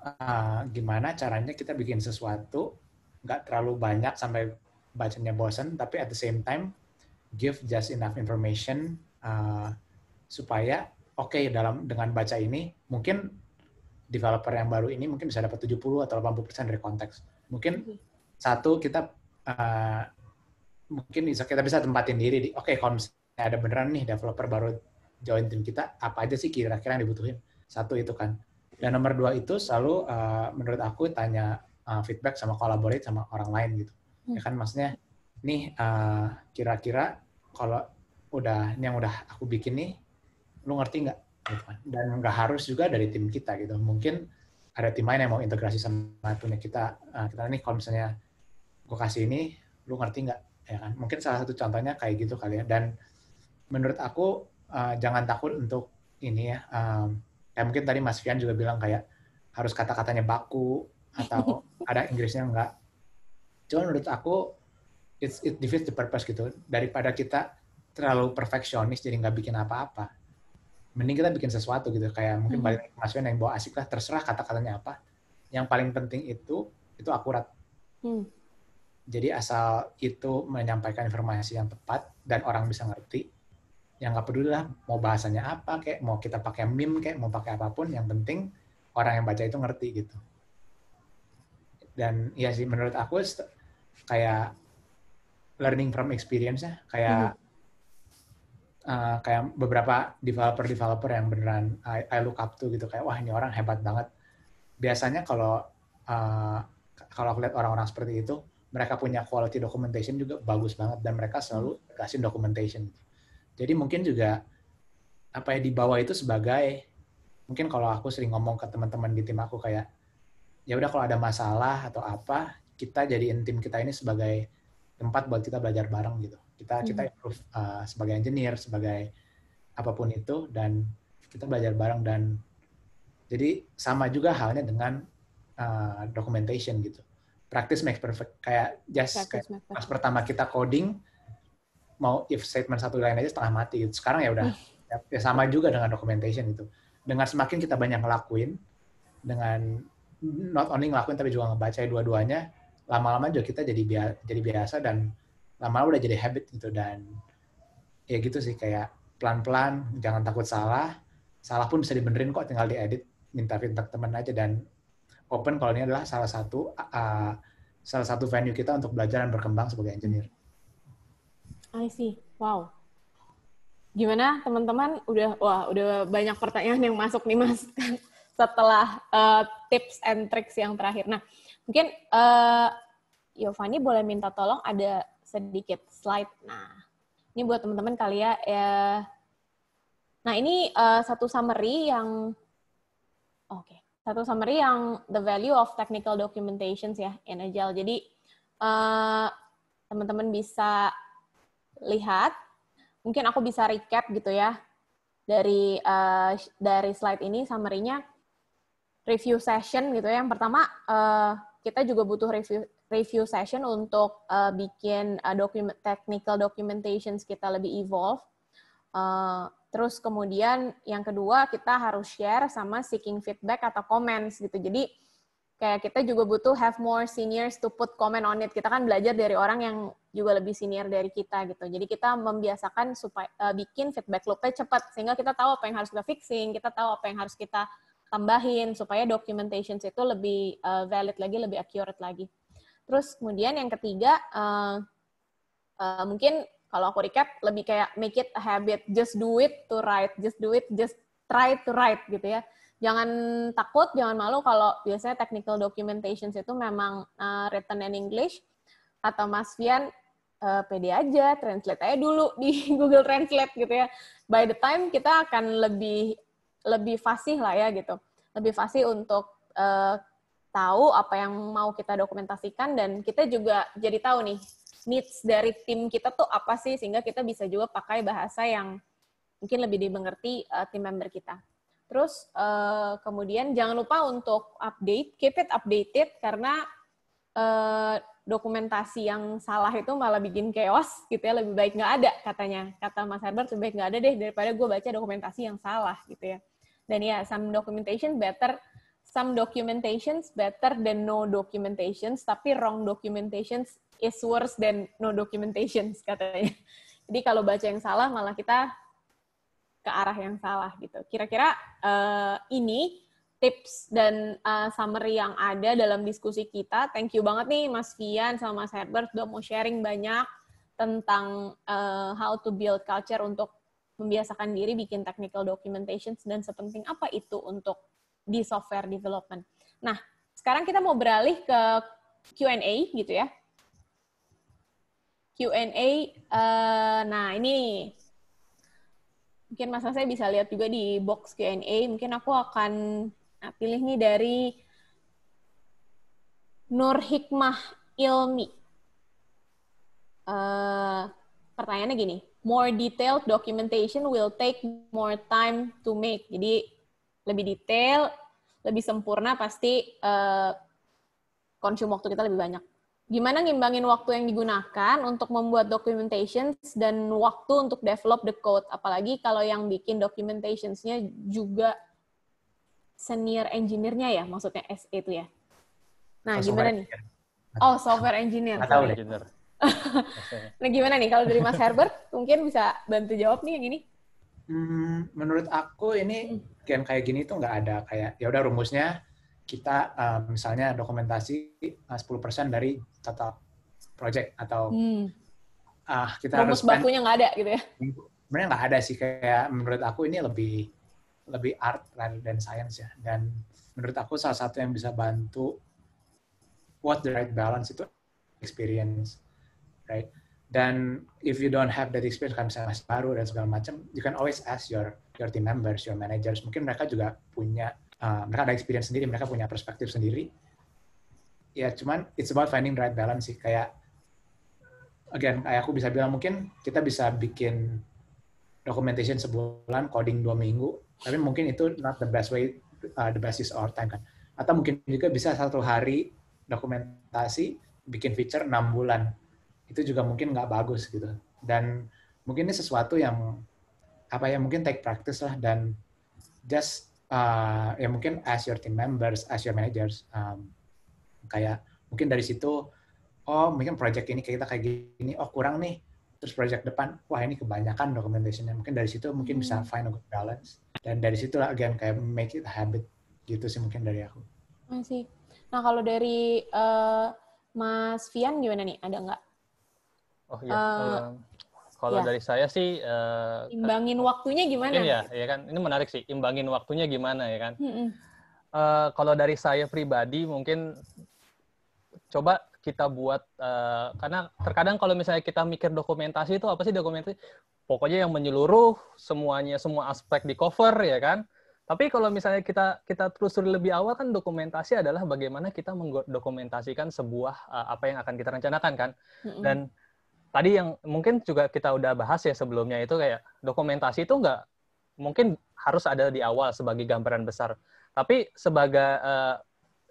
uh, eh, gimana caranya kita bikin sesuatu nggak terlalu banyak sampai bacanya bosen tapi at the same time give just enough information uh, supaya oke okay, dalam dengan baca ini mungkin developer yang baru ini mungkin bisa dapat 70 atau 80% dari konteks. Mungkin hmm. satu kita uh, mungkin bisa kita bisa tempatin diri di oke okay, kalau misalnya ada beneran nih developer baru join tim kita apa aja sih kira-kira yang dibutuhin satu itu kan dan nomor dua itu selalu uh, menurut aku tanya uh, feedback sama collaborate sama orang lain gitu ya kan maksudnya nih uh, kira-kira kalau udah ini yang udah aku bikin nih lu ngerti nggak gitu kan. dan nggak harus juga dari tim kita gitu mungkin ada tim lain yang mau integrasi sama punya kita uh, kita nih kalau misalnya gue kasih ini lu ngerti nggak ya kan mungkin salah satu contohnya kayak gitu kali ya dan menurut aku Eh, jangan takut untuk ini ya um, eh, kayak mungkin tadi Mas Fian juga bilang kayak harus kata-katanya baku atau ada Inggrisnya enggak cuman menurut aku it's, it defeats the purpose gitu daripada kita terlalu perfeksionis jadi nggak bikin apa-apa mending kita bikin sesuatu gitu kayak mungkin hmm. balik Mas Fian yang bawa asik lah terserah kata-katanya apa yang paling penting itu itu akurat hmm. jadi asal itu menyampaikan informasi yang tepat dan orang bisa ngerti yang nggak peduli lah mau bahasanya apa kayak mau kita pakai meme kayak mau pakai apapun yang penting orang yang baca itu ngerti gitu dan ya sih menurut aku kayak learning from experience ya kayak -hmm. uh, kayak beberapa developer developer yang beneran I, I look up to gitu kayak wah ini orang hebat banget biasanya kalau uh, kalau aku lihat orang-orang seperti itu mereka punya quality documentation juga bagus banget dan mereka selalu kasih documentation gitu jadi mungkin juga apa ya di bawah itu sebagai mungkin kalau aku sering ngomong ke teman-teman di tim aku kayak ya udah kalau ada masalah atau apa kita jadiin tim kita ini sebagai tempat buat kita belajar bareng gitu. Kita hmm. kita improve uh, sebagai engineer, sebagai apapun itu dan kita belajar bareng dan jadi sama juga halnya dengan uh, documentation gitu. Practice makes perfect. Kayak just kayak pas pertama kita coding, mau if statement satu lain aja setengah mati gitu. Sekarang ya udah hmm. ya, ya sama juga dengan documentation itu. Dengan semakin kita banyak ngelakuin dengan not only ngelakuin tapi juga ngebaca dua-duanya, lama-lama juga kita jadi biasa, jadi biasa dan lama-lama udah jadi habit gitu dan ya gitu sih kayak pelan-pelan jangan takut salah. Salah pun bisa dibenerin kok tinggal diedit minta feedback teman aja dan open kalau ini adalah salah satu uh, salah satu venue kita untuk belajar dan berkembang sebagai engineer. I see. Wow. Gimana teman-teman? Udah wah, udah banyak pertanyaan yang masuk nih Mas setelah uh, tips and tricks yang terakhir. Nah, mungkin uh, Yovani boleh minta tolong ada sedikit slide. Nah, ini buat teman-teman kali ya. ya. Nah, ini uh, satu summary yang oke. Okay. Satu summary yang the value of technical documentations ya in Agile. Jadi uh, teman -teman bisa lihat, mungkin aku bisa recap gitu ya dari uh, dari slide ini summary-nya review session gitu ya. Yang pertama uh, kita juga butuh review review session untuk uh, bikin uh, document technical documentations kita lebih evolve. Uh, terus kemudian yang kedua kita harus share sama seeking feedback atau comments gitu. Jadi kayak kita juga butuh have more seniors to put comment on it. Kita kan belajar dari orang yang juga lebih senior dari kita gitu. Jadi kita membiasakan supaya uh, bikin feedback loop-nya cepat sehingga kita tahu apa yang harus kita fixing, kita tahu apa yang harus kita tambahin supaya documentation itu lebih uh, valid lagi, lebih accurate lagi. Terus kemudian yang ketiga uh, uh, mungkin kalau aku recap lebih kayak make it a habit, just do it to write, just do it, just try to write gitu ya jangan takut, jangan malu kalau biasanya technical documentations itu memang uh, written in English atau Mas Vian uh, pede aja, translate aja dulu di Google Translate gitu ya. By the time kita akan lebih lebih fasih lah ya gitu, lebih fasih untuk uh, tahu apa yang mau kita dokumentasikan dan kita juga jadi tahu nih needs dari tim kita tuh apa sih sehingga kita bisa juga pakai bahasa yang mungkin lebih dimengerti uh, tim member kita. Terus uh, kemudian jangan lupa untuk update, keep it updated karena uh, dokumentasi yang salah itu malah bikin chaos gitu ya lebih baik nggak ada katanya kata Mas Herbert lebih baik nggak ada deh daripada gue baca dokumentasi yang salah gitu ya dan ya some documentation better some documentations better than no documentations tapi wrong documentations is worse than no documentations katanya jadi kalau baca yang salah malah kita ke arah yang salah gitu. Kira-kira uh, ini tips dan uh, summary yang ada dalam diskusi kita. Thank you banget nih Mas Fian sama Mas Herbert udah mau sharing banyak tentang uh, how to build culture untuk membiasakan diri bikin technical documentations dan sepenting apa itu untuk di software development. Nah, sekarang kita mau beralih ke Q&A gitu ya. Q&A, uh, nah ini mungkin Mas saya bisa lihat juga di box Q&A. Mungkin aku akan ah, pilih nih dari Nur Hikmah Ilmi. Uh, pertanyaannya gini, more detailed documentation will take more time to make. Jadi lebih detail, lebih sempurna pasti uh, konsum waktu kita lebih banyak gimana ngimbangin waktu yang digunakan untuk membuat documentations dan waktu untuk develop the code apalagi kalau yang bikin documentations juga senior engineer-nya ya maksudnya SE itu ya. Nah, oh, gimana nih? Engineer. Oh, software engineer. Atau engineer. nah, gimana nih kalau dari Mas Herbert mungkin bisa bantu jawab nih yang ini? Hmm, menurut aku ini hmm. game kayak gini tuh nggak ada kayak ya udah rumusnya kita uh, misalnya dokumentasi eh, uh, 10% dari total project atau hmm. uh, kita Rumus harus bakunya nggak ada gitu ya sebenarnya nggak ada sih kayak menurut aku ini lebih lebih art dan than science ya dan menurut aku salah satu yang bisa bantu what the right balance itu experience right dan if you don't have that experience kan misalnya masih baru dan segala macam you can always ask your your team members your managers mungkin mereka juga punya Eh, mereka ada experience sendiri, mereka punya perspektif sendiri. Ya cuman it's about finding right balance sih. Kayak again, kayak aku bisa bilang mungkin kita bisa bikin documentation sebulan, coding dua minggu, tapi mungkin itu not the best way, uh, the best is our time kan. Atau mungkin juga bisa satu hari dokumentasi, bikin feature enam bulan. Itu juga mungkin nggak bagus gitu. Dan mungkin ini sesuatu yang apa ya mungkin take practice lah dan just uh, ya mungkin as your team members, as your managers, um, kayak mungkin dari situ, oh mungkin project ini kayak kita kayak gini, oh kurang nih, terus project depan, wah ini kebanyakan dokumentasinya, mungkin dari situ mungkin bisa hmm. find a good balance, dan dari situ lah again kayak make it a habit, gitu sih mungkin dari aku. Masih. Nah kalau dari uh, Mas Fian gimana nih, ada nggak? Oh iya. Eh, kalau ya. dari saya sih uh, imbangin waktunya gimana? Iya, ya kan. Ini menarik sih, imbangin waktunya gimana ya kan? Uh, kalau dari saya pribadi mungkin coba kita buat uh, karena terkadang kalau misalnya kita mikir dokumentasi itu apa sih dokumentasi? Pokoknya yang menyeluruh semuanya semua aspek di cover ya kan. Tapi kalau misalnya kita kita telusuri lebih awal kan dokumentasi adalah bagaimana kita mendokumentasikan sebuah uh, apa yang akan kita rencanakan kan. Mm -hmm. Dan tadi yang mungkin juga kita udah bahas ya sebelumnya itu kayak dokumentasi itu nggak mungkin harus ada di awal sebagai gambaran besar. Tapi sebagai uh, eh,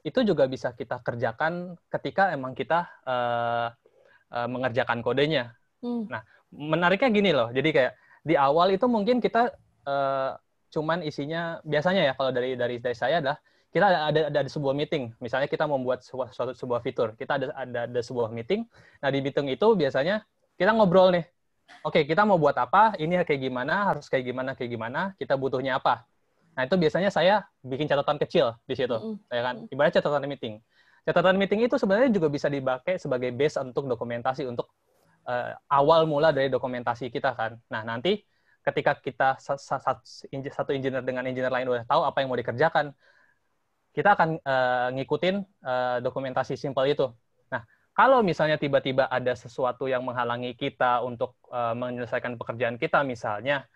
itu juga bisa kita kerjakan ketika emang kita uh, uh, mengerjakan kodenya. Hmm. Nah, menariknya gini loh. Jadi kayak di awal itu mungkin kita uh, cuman isinya biasanya ya kalau dari dari dari saya adalah kita ada, ada ada sebuah meeting misalnya kita membuat sebuah suatu sebuah fitur kita ada ada ada sebuah meeting nah di meeting itu biasanya kita ngobrol nih oke okay, kita mau buat apa ini kayak gimana harus kayak gimana kayak gimana kita butuhnya apa nah itu biasanya saya bikin catatan kecil di situ mm ya kan ibarat catatan meeting catatan meeting itu sebenarnya juga bisa dipakai sebagai base untuk dokumentasi untuk uh, awal mula dari dokumentasi kita kan nah nanti ketika kita satu engineer dengan engineer lain udah tahu apa yang mau dikerjakan kita akan uh, ngikutin uh, dokumentasi simpel itu. Nah, kalau misalnya tiba-tiba ada sesuatu yang menghalangi kita untuk uh, menyelesaikan pekerjaan kita, misalnya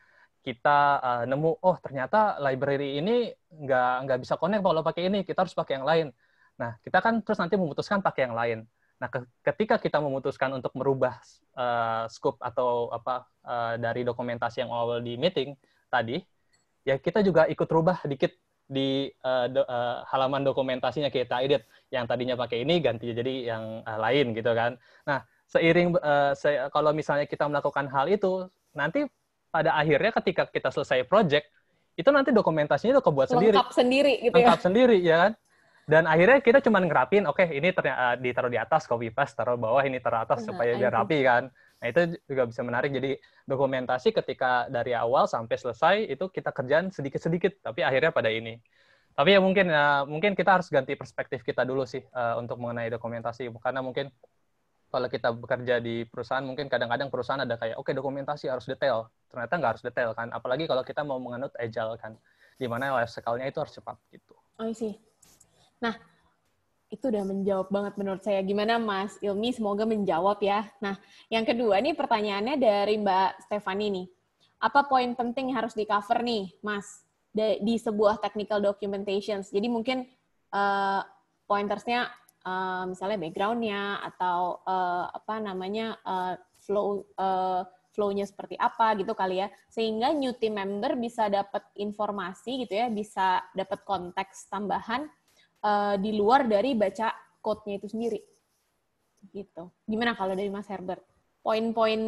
kita uh, nemu, oh ternyata library ini nggak nggak bisa connect kalau pakai ini, kita harus pakai yang lain. Nah, kita kan terus nanti memutuskan pakai yang lain. Nah, ke ketika kita memutuskan untuk merubah uh, scope atau apa uh, dari dokumentasi yang awal di meeting tadi, ya kita juga ikut rubah dikit di uh, do, uh, halaman dokumentasinya kita edit yang tadinya pakai ini ganti jadi yang uh, lain gitu kan. Nah, seiring uh, se kalau misalnya kita melakukan hal itu nanti pada akhirnya ketika kita selesai project itu nanti dokumentasinya itu kebuat sendiri. Lengkap sendiri gitu ya. Lengkap ya. sendiri ya kan. Dan akhirnya kita cuma ngerapin, oke okay, ini ternyata ditaruh di atas copy paste, taruh bawah ini taruh atas nah, supaya biar rapi kan. Nah, itu juga bisa menarik. Jadi, dokumentasi ketika dari awal sampai selesai itu kita kerjaan sedikit-sedikit, tapi akhirnya pada ini. Tapi ya mungkin ya, mungkin kita harus ganti perspektif kita dulu sih uh, untuk mengenai dokumentasi karena mungkin kalau kita bekerja di perusahaan mungkin kadang-kadang perusahaan ada kayak oke okay, dokumentasi harus detail. Ternyata nggak harus detail kan, apalagi kalau kita mau menganut agile kan, di mana life cycle-nya itu harus cepat gitu. Oh sih. Nah, itu udah menjawab banget menurut saya. Gimana Mas Ilmi? Semoga menjawab ya. Nah, yang kedua nih pertanyaannya dari Mbak Stefani nih. Apa poin penting yang harus di-cover nih, Mas, di sebuah technical documentations? Jadi mungkin uh, pointersnya uh, misalnya backgroundnya atau uh, apa namanya uh, flow uh, flow-nya seperti apa gitu kali ya sehingga new team member bisa dapat informasi gitu ya bisa dapat konteks tambahan Eh, di luar dari baca code-nya itu sendiri. Gitu. Gimana kalau dari Mas Herbert? Poin-poin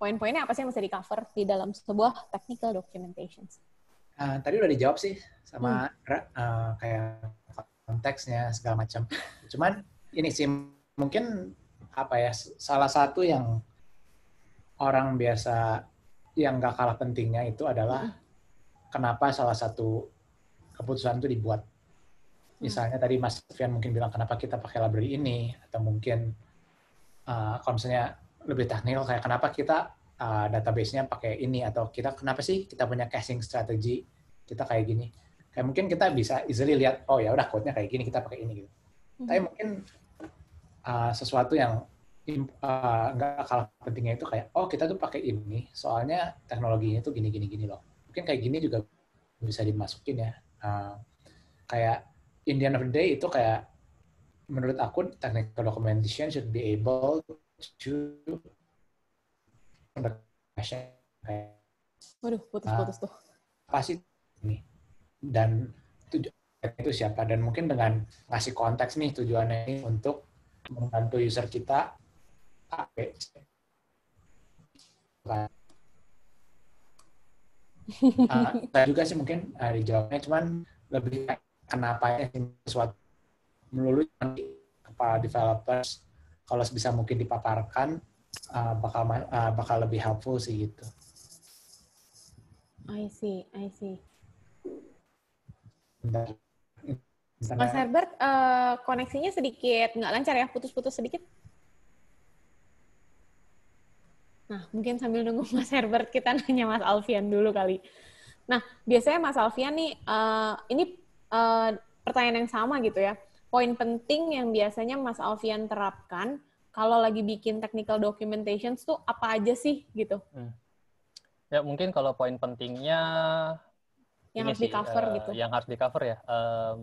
poin-poinnya apa sih yang bisa di cover di dalam sebuah technical documentation? Uh, ah, tadi udah dijawab sih sama hmm. uh, kayak konteksnya segala macam. Cuman ini sih mungkin apa ya salah satu yang orang biasa yang gak kalah pentingnya itu adalah hmm. kenapa salah satu keputusan itu dibuat Hmm. Misalnya tadi Mas Fian mungkin bilang kenapa kita pakai library ini, atau mungkin uh, kalau misalnya lebih teknikal kayak kenapa kita uh, database-nya pakai ini, atau kita kenapa sih kita punya caching strategi kita kayak gini. Kayak mungkin kita bisa easily lihat, oh ya udah code-nya kayak gini, kita pakai ini gitu. Hmm. Tapi mungkin uh, sesuatu yang uh, nggak uh, kalah pentingnya itu kayak oh kita tuh pakai ini soalnya teknologinya tuh gini gini gini loh mungkin kayak gini juga bisa dimasukin ya uh, kayak in the end of the day itu kayak menurut aku technical documentation should be able to Waduh, putus-putus ah, tuh. Pasti ini. Dan tujuan itu siapa? Dan mungkin dengan ngasih konteks nih tujuannya ini untuk membantu user kita Uh, saya ah, juga sih mungkin uh, dijawabnya cuman lebih kenapa sesuatu melulu para developers kalau bisa mungkin dipaparkan uh, bakal uh, bakal lebih helpful sih gitu. I see, I see. Mas Herbert, uh, koneksinya sedikit nggak lancar ya, putus-putus sedikit. Nah, mungkin sambil nunggu Mas Herbert, kita nanya Mas Alfian dulu kali. Nah, biasanya Mas Alfian nih, uh, ini uh, pertanyaan yang sama gitu ya. Poin penting yang biasanya Mas Alfian terapkan kalau lagi bikin technical documentation tuh apa aja sih gitu? Hmm. Ya mungkin kalau poin pentingnya yang harus di cover uh, eh, gitu. Yang harus di cover ya. Uh,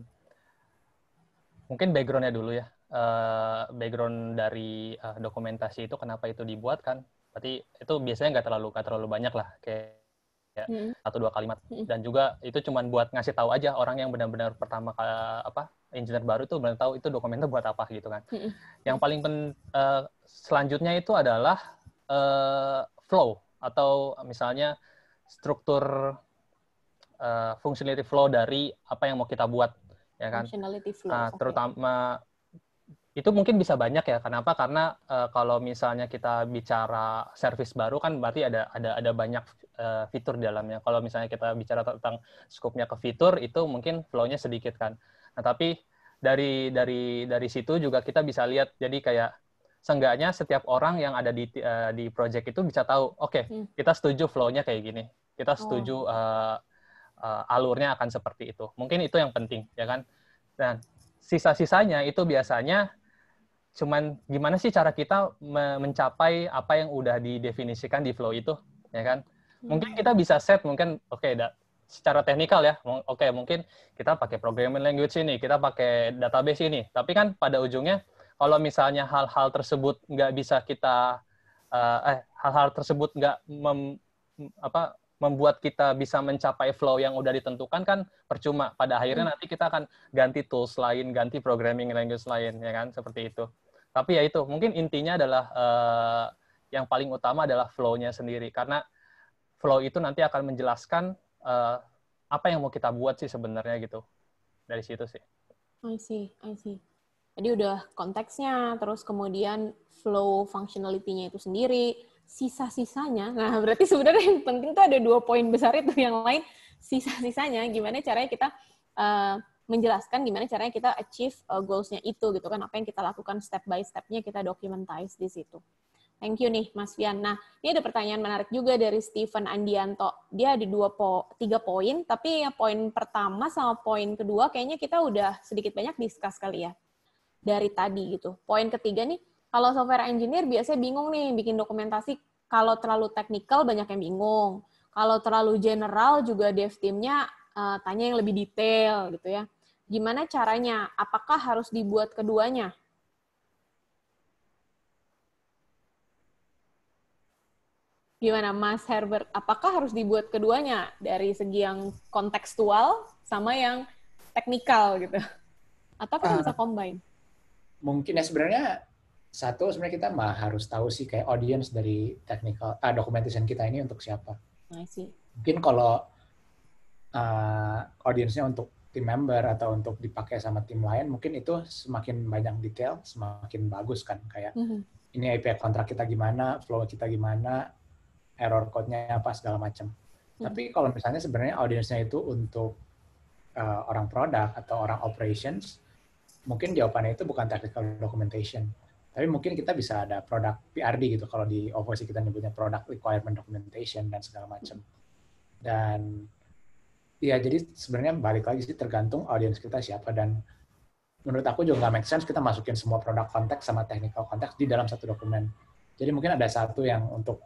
mungkin backgroundnya dulu ya. Uh, background dari uh, dokumentasi itu kenapa itu dibuat kan? Berarti itu biasanya nggak terlalu nggak terlalu banyak lah. Kayak ya hmm. satu dua kalimat hmm. dan juga itu cuma buat ngasih tahu aja orang yang benar-benar pertama ke, apa engineer baru itu benar tahu itu dokumennya buat apa gitu kan hmm. yang paling pen, uh, selanjutnya itu adalah uh, flow atau misalnya struktur uh, eh, functionality flow dari apa yang mau kita buat ya kan functionality flow uh, terutama okay itu mungkin bisa banyak ya kenapa karena uh, kalau misalnya kita bicara service baru kan berarti ada ada ada banyak uh, fitur di dalamnya kalau misalnya kita bicara tentang skupnya ke fitur itu mungkin flow-nya sedikit kan nah tapi dari dari dari situ juga kita bisa lihat jadi kayak seenggaknya setiap orang yang ada di uh, di project itu bisa tahu oke okay, hmm. kita setuju flow-nya kayak gini kita oh. setuju uh, uh, alurnya akan seperti itu mungkin itu yang penting ya kan dan sisa-sisanya itu biasanya cuman gimana sih cara kita mencapai apa yang udah didefinisikan di flow itu ya kan hmm. mungkin kita bisa set mungkin oke okay, secara teknikal ya oke okay, mungkin kita pakai programming language ini kita pakai database ini tapi kan pada ujungnya kalau misalnya hal-hal tersebut nggak bisa kita uh, eh hal-hal tersebut nggak mem, apa membuat kita bisa mencapai flow yang udah ditentukan kan percuma pada akhirnya hmm. nanti kita akan ganti tools lain ganti programming language lain ya kan seperti itu tapi ya itu mungkin intinya adalah uh, yang paling utama adalah flow-nya sendiri karena flow itu nanti akan menjelaskan uh, apa yang mau kita buat sih sebenarnya gitu dari situ sih. I see, I see. Jadi udah konteksnya, terus kemudian flow functionality-nya itu sendiri, sisa-sisanya. Nah, berarti sebenarnya yang penting tuh ada dua poin besar itu yang lain, sisa-sisanya. Gimana caranya kita uh, menjelaskan gimana caranya kita achieve uh, goals-nya itu gitu kan apa yang kita lakukan step by step-nya kita dokumentasi di situ. Thank you nih Mas Vian. Nah, ini ada pertanyaan menarik juga dari Steven Andianto. Dia ada dua po tiga poin, tapi ya poin pertama sama poin kedua kayaknya kita udah sedikit banyak discuss kali ya dari tadi gitu. Poin ketiga nih, kalau software engineer biasanya bingung nih bikin dokumentasi kalau terlalu teknikal banyak yang bingung. Kalau terlalu general juga dev timnya uh, tanya yang lebih detail gitu ya. Gimana caranya? Apakah harus dibuat keduanya? Gimana Mas Herbert, apakah harus dibuat keduanya dari segi yang kontekstual sama yang teknikal gitu? Atau kan uh, bisa combine? Mungkin ya sebenarnya satu sebenarnya kita mah harus tahu sih kayak audience dari technical uh, ah, documentation kita ini untuk siapa. Mungkin kalau uh, ah, audiensnya untuk tim member atau untuk dipakai sama tim lain mungkin itu semakin banyak detail semakin bagus kan kayak mm -hmm. ini API kontrak kita gimana flow kita gimana error code-nya apa segala macam mm -hmm. tapi kalau misalnya sebenarnya audiensnya itu untuk uh, orang produk atau orang operations mungkin jawabannya itu bukan technical documentation tapi mungkin kita bisa ada produk PRD gitu kalau di OVC kita nyebutnya product requirement documentation dan segala macam dan Iya, jadi sebenarnya balik lagi sih tergantung audiens kita siapa dan menurut aku juga nggak make sense kita masukin semua produk konteks sama technical konteks di dalam satu dokumen. Jadi mungkin ada satu yang untuk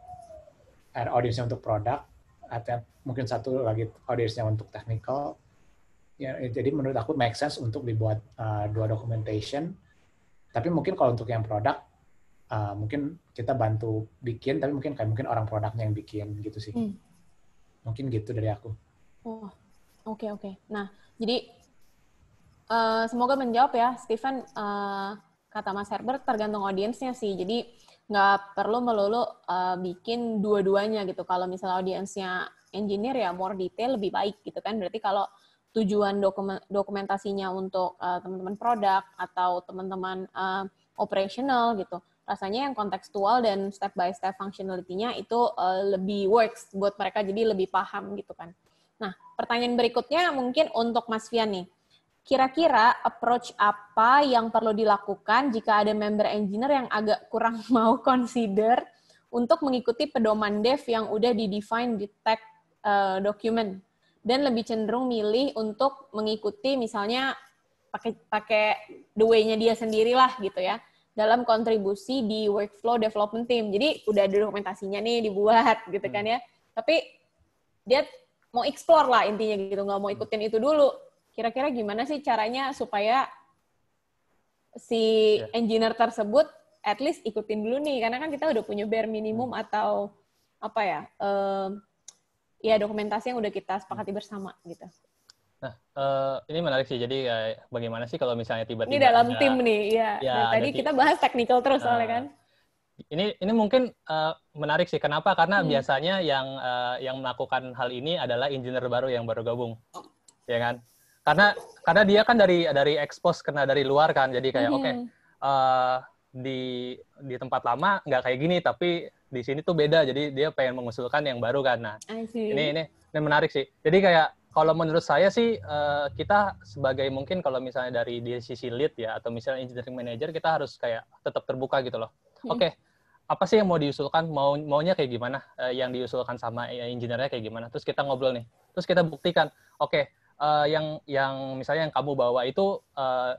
audiensnya untuk produk, atau mungkin satu lagi audiensnya untuk technical. Ya, jadi menurut aku make sense untuk dibuat uh, dua documentation. Tapi mungkin kalau untuk yang produk, uh, mungkin kita bantu bikin, tapi mungkin kayak mungkin orang produknya yang bikin gitu sih. Hmm. Mungkin gitu dari aku. Oh, Oke okay, oke. Okay. Nah jadi uh, semoga menjawab ya Steven uh, eh, kata Mas Herbert tergantung audiensnya sih. Jadi nggak perlu melulu uh, bikin dua-duanya gitu. Kalau misalnya audiensnya engineer ya more detail lebih baik gitu kan. Berarti kalau tujuan dokumen, dokumentasinya untuk uh, teman-teman produk atau teman-teman uh, operational gitu. Rasanya yang kontekstual dan step by step functionality-nya itu uh, lebih works buat mereka jadi lebih paham gitu kan. Nah, pertanyaan berikutnya mungkin untuk Mas Fian nih. Kira-kira approach apa yang perlu dilakukan jika ada member engineer yang agak kurang mau consider untuk mengikuti pedoman dev yang udah didefine di tag uh, eh, document dan lebih cenderung milih untuk mengikuti misalnya pakai pakai the way-nya dia sendirilah gitu ya dalam kontribusi di workflow development team. Jadi udah ada dokumentasinya nih dibuat gitu kan hmm. ya. Tapi dia mau explore lah intinya gitu nggak mau ikutin itu dulu kira-kira gimana sih caranya supaya si yeah. engineer tersebut at least ikutin dulu nih karena kan kita udah punya bare minimum hmm. atau apa ya um, ya dokumentasi yang udah kita sepakati hmm. bersama gitu. Nah, uh, ini menarik sih. Jadi uh, bagaimana sih kalau misalnya tiba-tiba ini dalam ada, tim nih, iya. ya. ya tadi kita bahas teknikal terus uh, soalnya ah. kan ini ini mungkin uh, menarik sih kenapa karena hmm. biasanya yang uh, yang melakukan hal ini adalah engineer baru yang baru gabung oh. ya kan karena karena dia kan dari dari expose kena dari luar kan jadi kayak hmm. oke okay, uh, eh, di di tempat lama nggak kayak gini tapi di sini tuh beda jadi dia pengen mengusulkan yang baru kan nah ini ini ini menarik sih jadi kayak kalau menurut saya sih uh, kita sebagai mungkin kalau misalnya dari di sisi lead ya atau misalnya engineering manager kita harus kayak tetap terbuka gitu loh Hmm. oke okay. apa sih yang mau diusulkan mau maunya kayak gimana uh, yang diusulkan sama eh, engineer-nya kayak gimana terus kita ngobrol nih terus kita buktikan oke okay, uh, eh, yang yang misalnya yang kamu bawa itu uh,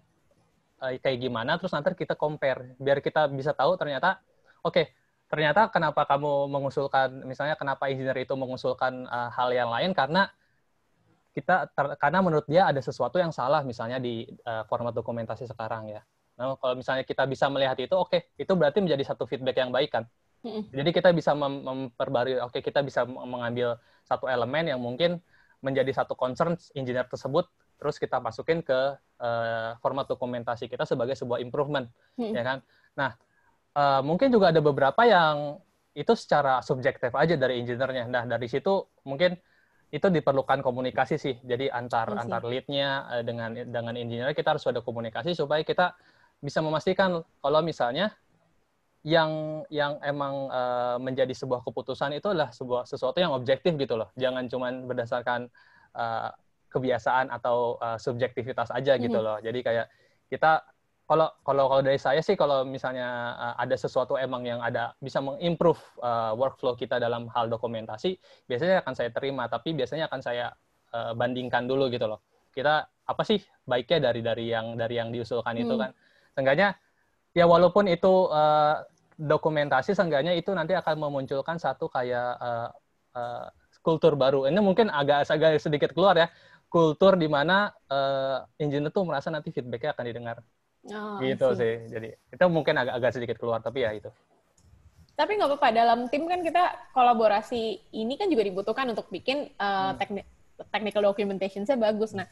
uh, kayak gimana terus nanti kita compare biar kita bisa tahu ternyata oke okay, ternyata kenapa kamu mengusulkan misalnya kenapa engineer itu mengusulkan uh, hal yang lain karena kita ter, karena menurut dia ada sesuatu yang salah misalnya di uh, format dokumentasi sekarang ya Nah, kalau misalnya kita bisa melihat itu, oke, okay, itu berarti menjadi satu feedback yang baik kan. hmm Jadi kita bisa mem memperbarui, oke, okay, kita bisa mengambil satu elemen yang mungkin menjadi satu concern engineer tersebut, terus kita masukin ke uh, format dokumentasi kita sebagai sebuah improvement, hmm ya kan. Nah, uh, mungkin juga ada beberapa yang itu secara subjektif aja dari engineer-nya. Nah, dari situ mungkin itu diperlukan komunikasi sih. Jadi antar antar lead-nya eh, dengan dengan engineer kita harus ada komunikasi supaya kita bisa memastikan kalau misalnya yang yang emang uh, menjadi sebuah keputusan itu adalah sebuah sesuatu yang objektif gitu loh. Jangan cuman berdasarkan uh, kebiasaan atau uh, subjektivitas aja gitu iya. loh. Jadi kayak kita kalau kalau kalau dari saya sih kalau misalnya uh, ada sesuatu emang yang ada bisa mengimprove uh, workflow kita dalam hal dokumentasi, biasanya akan saya terima tapi biasanya akan saya uh, bandingkan dulu gitu loh. Kita apa sih baiknya dari dari yang dari yang diusulkan mm. itu hmm. kan seenggaknya ya walaupun itu uh, dokumentasi seenggaknya itu nanti akan memunculkan satu kayak uh, uh, kultur baru. Ini mungkin agak agak sedikit keluar ya kultur di mana uh, engineer tuh merasa nanti feedbacknya akan didengar. Oh, gitu sih. Jadi itu mungkin agak agak sedikit keluar tapi ya itu. Tapi nggak apa-apa dalam tim kan kita kolaborasi ini kan juga dibutuhkan untuk bikin uh, hmm. teknik technical documentation saya bagus. Nah,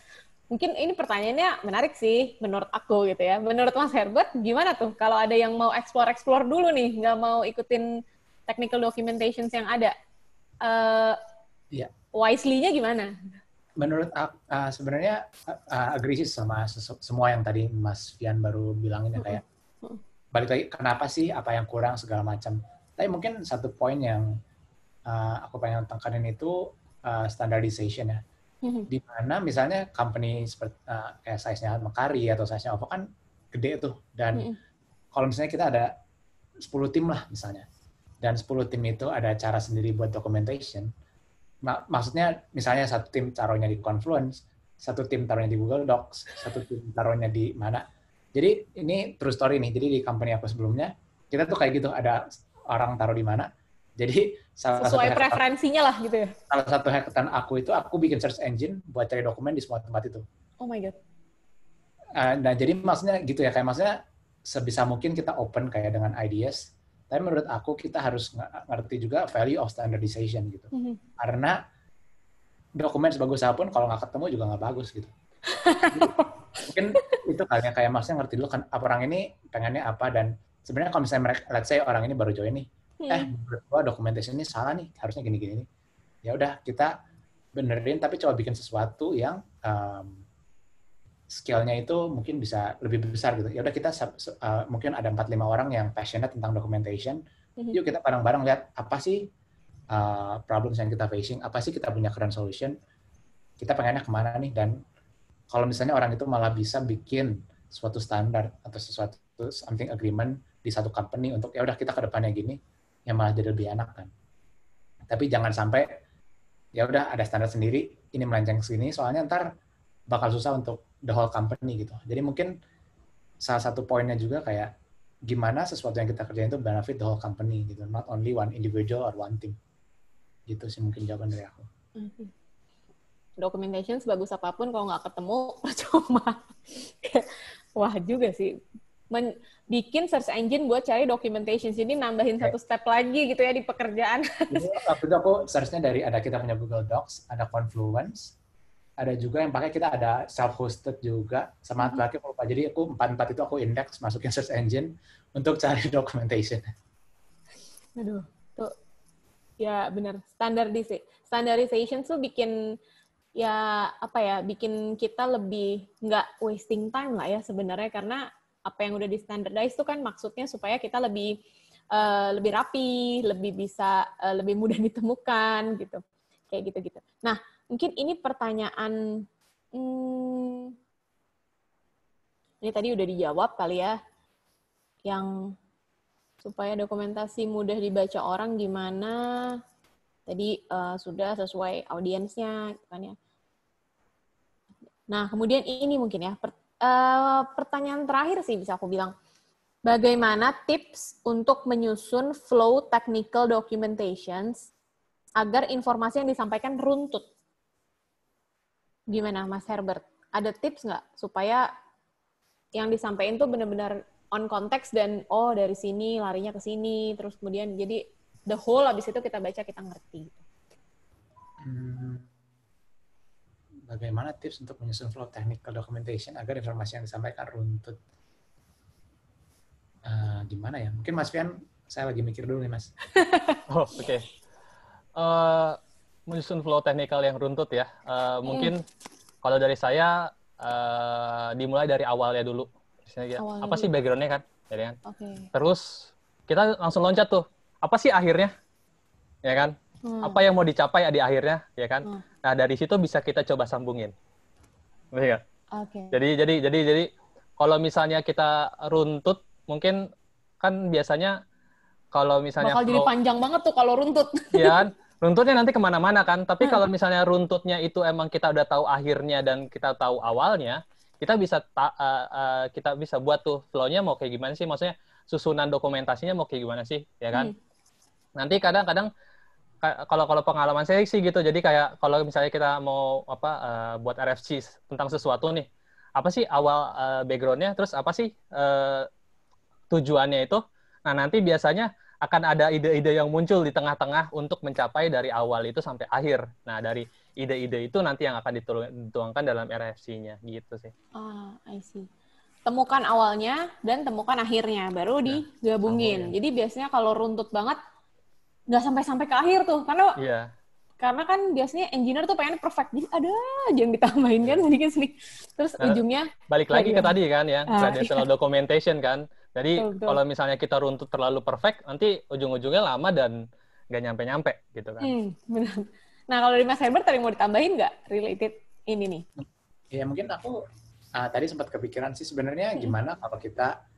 mungkin ini pertanyaannya menarik sih menurut aku gitu ya. Menurut Mas Herbert, gimana tuh kalau ada yang mau explore-explore dulu nih, nggak mau ikutin technical documentation yang ada? Uh, ya. Wisely-nya gimana? Menurut aku, uh, sebenarnya uh, agree sih sama semua yang tadi Mas Fian baru bilangin ya, kayak mm -hmm. balik lagi kenapa sih apa yang kurang segala macam. Tapi mungkin satu poin yang uh, aku pengen tekanin itu uh, standardization ya. Mm-hmm. Di mana misalnya company seperti uh, kayak size-nya Mekari atau size-nya OVO kan gede tuh dan mm-hmm. kalau misalnya kita ada 10 tim lah misalnya. Dan 10 tim itu ada cara sendiri buat documentation. Mak- maksudnya misalnya satu tim taruhnya di Confluence, satu tim taruhnya di Google Docs, satu tim taruhnya di mana. Jadi ini true story nih. Jadi di company aku sebelumnya kita tuh kayak gitu ada orang taruh di mana jadi salah sesuai satu preferensinya lah gitu ya. Salah satu hackathon aku itu aku bikin search engine buat cari dokumen di semua tempat itu. Oh my god. Uh, nah jadi maksudnya gitu ya kayak maksudnya sebisa mungkin kita open kayak dengan ideas. Tapi menurut aku kita harus ng ngerti juga value of standardization gitu. Mm -hmm. Karena dokumen sebagus apapun kalau nggak ketemu juga nggak bagus gitu. mungkin itu kali ya kayak maksudnya ngerti dulu kan orang ini pengennya apa dan sebenarnya kalau misalnya mereka, let's say orang ini baru join nih, eh iya. menurut gua dokumentasi ini salah nih harusnya gini gini ya udah kita benerin tapi coba bikin sesuatu yang um, skillnya itu mungkin bisa lebih besar gitu ya udah kita uh, mungkin ada empat lima orang yang passionate tentang documentation mhm. yuk kita bareng-bareng lihat apa sih uh, problems yang kita facing apa sih kita punya current solution kita pengennya kemana nih dan kalau misalnya orang itu malah bisa bikin suatu standar atau sesuatu something agreement di satu company untuk ya udah kita ke depannya gini yang malah jadi lebih enak kan. Tapi jangan sampai ya udah ada standar sendiri, ini melenceng ke sini, soalnya ntar bakal susah untuk the whole company gitu. Jadi mungkin salah satu poinnya juga kayak gimana sesuatu yang kita kerjain itu benefit the whole company gitu, not only one individual or one team. Gitu sih mungkin jawaban dari aku. Mm-hmm. documentation sebagus apapun kalau nggak ketemu percuma wah juga sih men bikin search engine buat cari documentation. Jadi nambahin okay. satu step lagi gitu ya di pekerjaan. Jadi itu aku searchnya dari ada kita punya Google Docs, ada Confluence, ada juga yang pakai kita ada self hosted juga sama hmm. aku lupa. Jadi aku empat empat itu aku index masukin search engine untuk cari documentation. Aduh, tuh ya benar standardis standardization tuh bikin ya apa ya bikin kita lebih nggak wasting time lah ya sebenarnya karena apa yang udah di standardize itu kan maksudnya supaya kita lebih uh, lebih rapi, lebih bisa uh, lebih mudah ditemukan gitu. Kayak gitu-gitu. Nah, mungkin ini pertanyaan hmm, ini tadi udah dijawab kali ya. Yang supaya dokumentasi mudah dibaca orang gimana? Tadi uh, sudah sesuai audiensnya gitu kan ya. Nah, kemudian ini mungkin ya Eh, pertanyaan terakhir sih bisa aku bilang. Bagaimana tips untuk menyusun flow technical documentations agar informasi yang disampaikan runtut? Gimana Mas Herbert? Ada tips nggak supaya yang disampaikan tuh benar-benar on context dan oh dari sini larinya ke sini terus kemudian jadi the whole abis itu kita baca kita ngerti. Gitu? Hmm Bagaimana tips untuk menyusun flow technical documentation agar informasi yang disampaikan runtut? Uh, gimana ya? Mungkin Mas Fian, saya lagi mikir dulu nih Mas. oh, Oke. Okay. Uh, eh, menyusun flow technical yang runtut ya. Uh, mungkin hmm. kalau dari saya uh, dimulai dari awal ya dulu. Misalnya, awalnya apa dulu. sih backgroundnya kan? ya kan. Okay. Terus kita langsung loncat tuh. Apa sih akhirnya? Ya kan? Hmm. Apa yang mau dicapai di akhirnya? Ya kan? Hmm. Nah, dari situ bisa kita coba sambungin. Oke. Okay. Jadi jadi jadi jadi kalau misalnya kita runtut mungkin kan biasanya kalau misalnya bakal jadi panjang banget tuh kalau runtut. Iya kan? Runtutnya nanti kemana-mana kan. Tapi hmm. kalau misalnya runtutnya itu emang kita udah tahu akhirnya dan kita tahu awalnya, kita bisa ta, uh, uh, kita bisa buat tuh flow-nya mau kayak gimana sih? Maksudnya susunan dokumentasinya mau kayak gimana sih? Ya kan? Hmm. Nanti kadang-kadang kalau kalau pengalaman saya sih gitu. Jadi kayak kalau misalnya kita mau apa uh, buat RFC tentang sesuatu nih, apa sih awal uh, backgroundnya, terus apa sih uh, tujuannya itu? Nah nanti biasanya akan ada ide-ide yang muncul di tengah-tengah untuk mencapai dari awal itu sampai akhir. Nah dari ide-ide itu nanti yang akan dituangkan dalam RFC-nya gitu sih. Ah, I see temukan awalnya dan temukan akhirnya baru iya, digabungin. Jadi biasanya kalau runtut banget nggak sampai-sampai ke akhir tuh karena yeah. karena kan biasanya engineer tuh pengen perfect jadi ada aja yang ditambahin kan sedikit-sedikit iya. kan terus nah, ujungnya balik lagi ke tadi kan ya ah, ada iya. documentation kan jadi kalau misalnya kita runtut terlalu perfect nanti ujung-ujungnya lama dan nggak nyampe-nyampe gitu kan hmm, benar nah kalau di Mas Herbert tadi mau ditambahin nggak related ini nih ya mungkin aku uh, tadi sempat kepikiran sih sebenarnya hmm. gimana kalau kita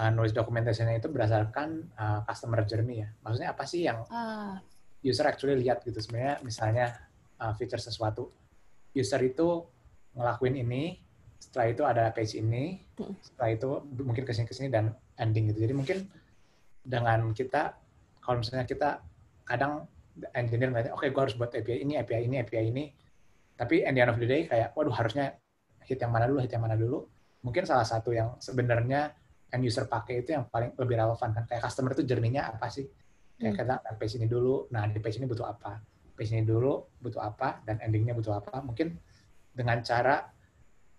uh, eh, nulis dokumentasinya itu berdasarkan uh, customer journey ya. Maksudnya apa sih yang uh. user actually lihat gitu sebenarnya misalnya uh, feature sesuatu. User itu ngelakuin ini, setelah itu ada page ini, hmm. setelah itu mungkin sini-ke sini dan ending gitu. Jadi mungkin dengan kita kalau misalnya kita kadang engineer ngeliatnya, oke okay, gue harus buat API ini, API ini, API ini, tapi end of the day kayak, waduh harusnya hit yang mana dulu, hit yang mana dulu. Mungkin salah satu yang sebenarnya end user pakai itu yang paling lebih relevan kan kayak customer itu jerninya apa sih kayak hmm. kadang page ini dulu nah di page ini butuh apa page ini dulu butuh apa dan endingnya butuh apa mungkin dengan cara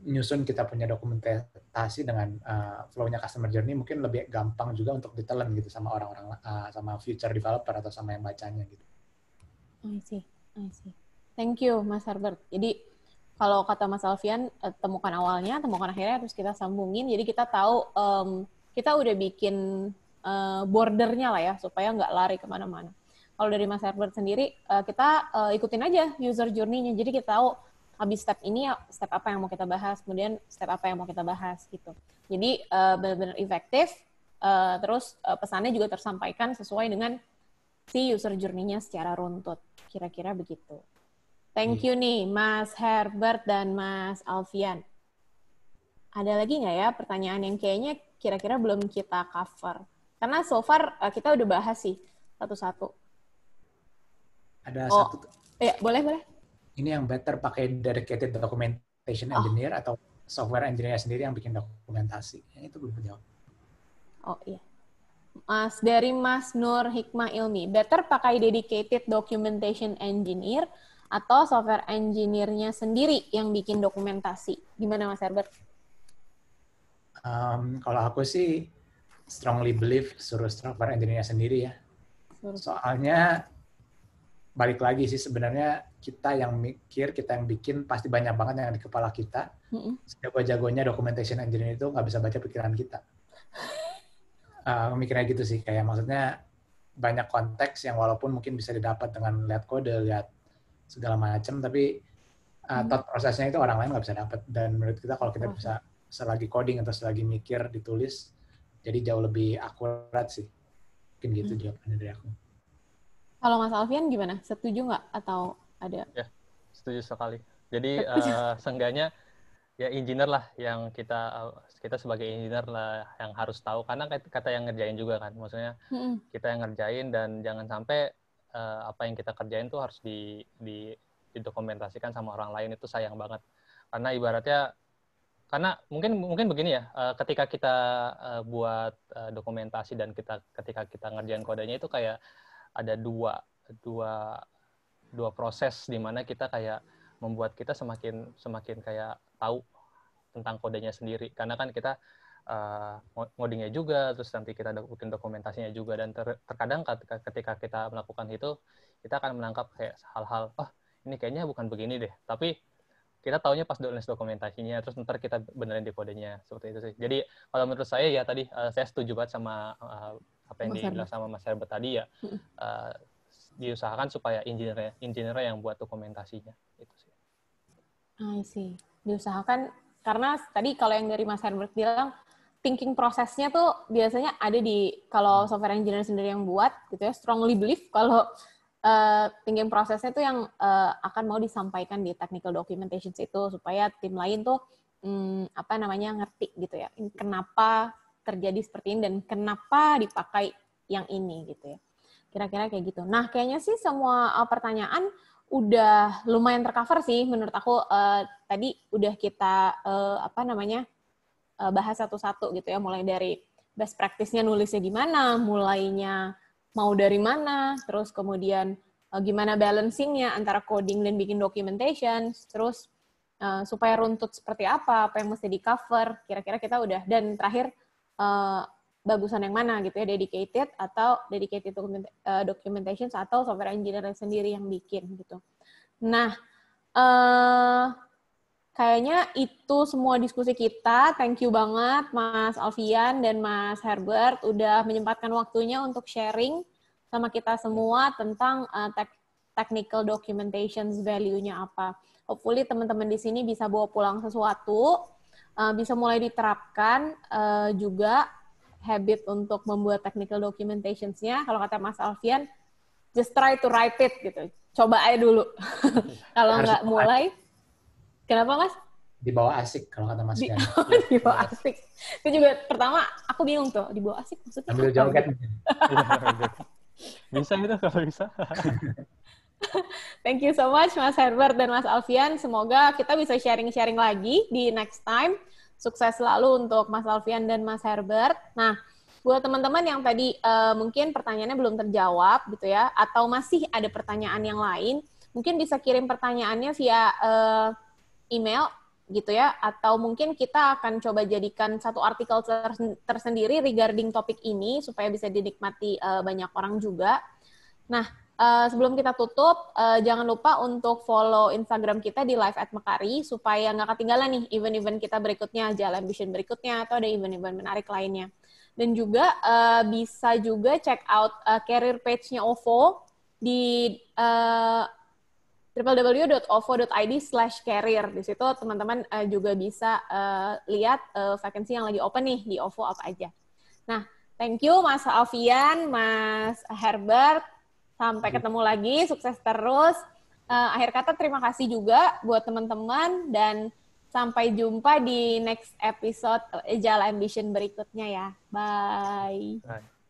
nyusun kita punya dokumentasi dengan uh, flow-nya customer journey mungkin lebih gampang juga untuk ditelan gitu sama orang-orang uh, sama future developer atau sama yang bacanya gitu. I see, I see. Thank you Mas Herbert. Jadi kalau kata Mas Alfian eh, temukan awalnya, temukan akhirnya terus kita sambungin. Jadi kita tahu um, kita udah bikin uh, bordernya lah ya supaya nggak lari kemana-mana. Kalau dari Mas Herbert sendiri, uh, kita uh, ikutin aja user journey-nya. Jadi kita tahu habis step ini ya, step apa yang mau kita bahas, kemudian step apa yang mau kita bahas gitu. Jadi uh, benar-benar efektif. Uh, terus uh, pesannya juga tersampaikan sesuai dengan si user journey-nya secara runtut. Kira-kira begitu. Thank iya. you nih Mas Herbert dan Mas Alfian. Ada lagi nggak ya pertanyaan yang kayaknya kira-kira belum kita cover? Karena so far eh, kita udah bahas sih satu-satu. Ada oh, satu. Ya, boleh boleh. Ini yang better pakai dedicated documentation oh. engineer atau software engineer sendiri yang bikin dokumentasi. Yang itu belum jawab. Oh iya. Mas dari Mas Nur Hikmah Ilmi, better pakai dedicated documentation engineer atau software engineer-nya sendiri yang bikin dokumentasi? Gimana Mas Herbert? Um, kalau aku sih strongly believe suruh software engineer nya sendiri ya. Soalnya balik lagi sih sebenarnya kita yang mikir, kita yang bikin pasti banyak banget yang di kepala kita. Mm -hmm. Jago-jagonya documentation engineer itu nggak bisa baca pikiran kita. Uh, mikirnya gitu sih kayak maksudnya banyak konteks yang walaupun mungkin bisa didapat dengan lihat kode, lihat segala macam tapi uh, thought prosesnya itu orang lain nggak bisa dapat dan menurut kita kalau kita bisa selagi coding atau selagi mikir ditulis jadi jauh lebih akurat sih mungkin gitu hmm. jawabannya dari aku kalau Mas Alfian gimana setuju nggak atau ada ya setuju sekali jadi uh, seenggaknya ya engineer lah yang kita eh, kita sebagai engineer lah yang harus tahu karena kata yang ngerjain juga kan maksudnya -hmm. kita yang ngerjain dan jangan sampai uh, apa yang kita kerjain tuh harus di, di didokumentasikan sama orang lain itu sayang banget karena ibaratnya karena mungkin mungkin begini ya uh, ketika kita uh, buat uh, dokumentasi dan kita ketika kita ngerjain kodenya itu kayak ada dua dua dua proses di mana kita kayak membuat kita semakin semakin kayak tahu tentang kodenya sendiri karena kan kita uh, juga, terus nanti kita bikin dokumentasinya juga dan ter terkadang ketika, kita melakukan itu kita akan menangkap kayak hal-hal, oh ini kayaknya bukan begini deh, tapi kita taunya pas dokumen dokumentasinya, terus ntar kita benerin di kodenya seperti itu sih. Jadi kalau menurut saya ya tadi uh, saya setuju banget sama uh, apa yang mas dibilang sama Mas Herbert tadi ya, uh, diusahakan supaya engineer engineer yang buat dokumentasinya itu sih. I see. Diusahakan karena tadi kalau yang dari Mas Herbert bilang thinking prosesnya tuh biasanya ada di kalau hmm. software engineer sendiri yang buat gitu ya strongly believe kalau uh, thinking prosesnya tuh yang uh, akan mau disampaikan di technical documentation itu supaya tim lain tuh um, apa namanya ngerti gitu ya kenapa terjadi seperti ini dan kenapa dipakai yang ini gitu ya kira-kira kayak gitu nah kayaknya sih semua uh, pertanyaan udah lumayan tercover sih menurut aku uh, tadi udah kita uh, apa namanya Eh, bahas satu-satu gitu ya, mulai dari best practice-nya nulisnya gimana, mulainya mau dari mana, terus kemudian eh, gimana balancingnya antara coding dan bikin documentation, terus eh, supaya runtut seperti apa, apa yang mesti di cover, kira-kira kita udah dan terakhir bagusan yang mana gitu ya, dedicated atau dedicated documentation atau software engineer sendiri yang bikin gitu. Nah, Kayaknya itu semua diskusi kita. Thank you banget Mas Alfian dan Mas Herbert udah menyempatkan waktunya untuk sharing sama kita semua tentang uh, eh, te technical documentations value-nya apa. Hopefully teman-teman di sini bisa bawa pulang sesuatu, uh, bisa mulai diterapkan uh, juga habit untuk membuat technical documentations-nya. Kalau kata Mas Alfian, just try to write it gitu. Coba aja dulu. Kalau nggak mulai, Kenapa mas? Dibawa asik kalau kata mas di, oh, dibawa asik. Itu juga pertama aku bingung tuh dibawa asik maksudnya. Ambil joget. Gitu. bisa gitu kalau bisa. Thank you so much Mas Herbert dan Mas Alfian. Semoga kita bisa sharing-sharing lagi di next time. Sukses selalu untuk Mas Alfian dan Mas Herbert. Nah, buat teman-teman yang tadi uh, mungkin pertanyaannya belum terjawab gitu ya, atau masih ada pertanyaan yang lain, mungkin bisa kirim pertanyaannya via uh, email gitu ya atau mungkin kita akan coba jadikan satu artikel tersendiri regarding topik ini supaya bisa dinikmati uh, banyak orang juga. Nah, uh, sebelum kita tutup uh, jangan lupa untuk follow Instagram kita di live at Mekari supaya nggak ketinggalan nih event-event kita berikutnya, Jalan Vision berikutnya atau ada event-event menarik lainnya. Dan juga uh, bisa juga check out uh, career page-nya OVO di www.ovo.id slash career. Di situ teman-teman uh, juga bisa uh, lihat uh, vacancy yang lagi open nih di OVO apa aja. Nah, thank you Mas Alfian, Mas Herbert. Sampai ketemu lagi, sukses terus. Uh, akhir kata terima kasih juga buat teman-teman dan sampai jumpa di next episode Agile Ambition berikutnya ya. Bye. Bye.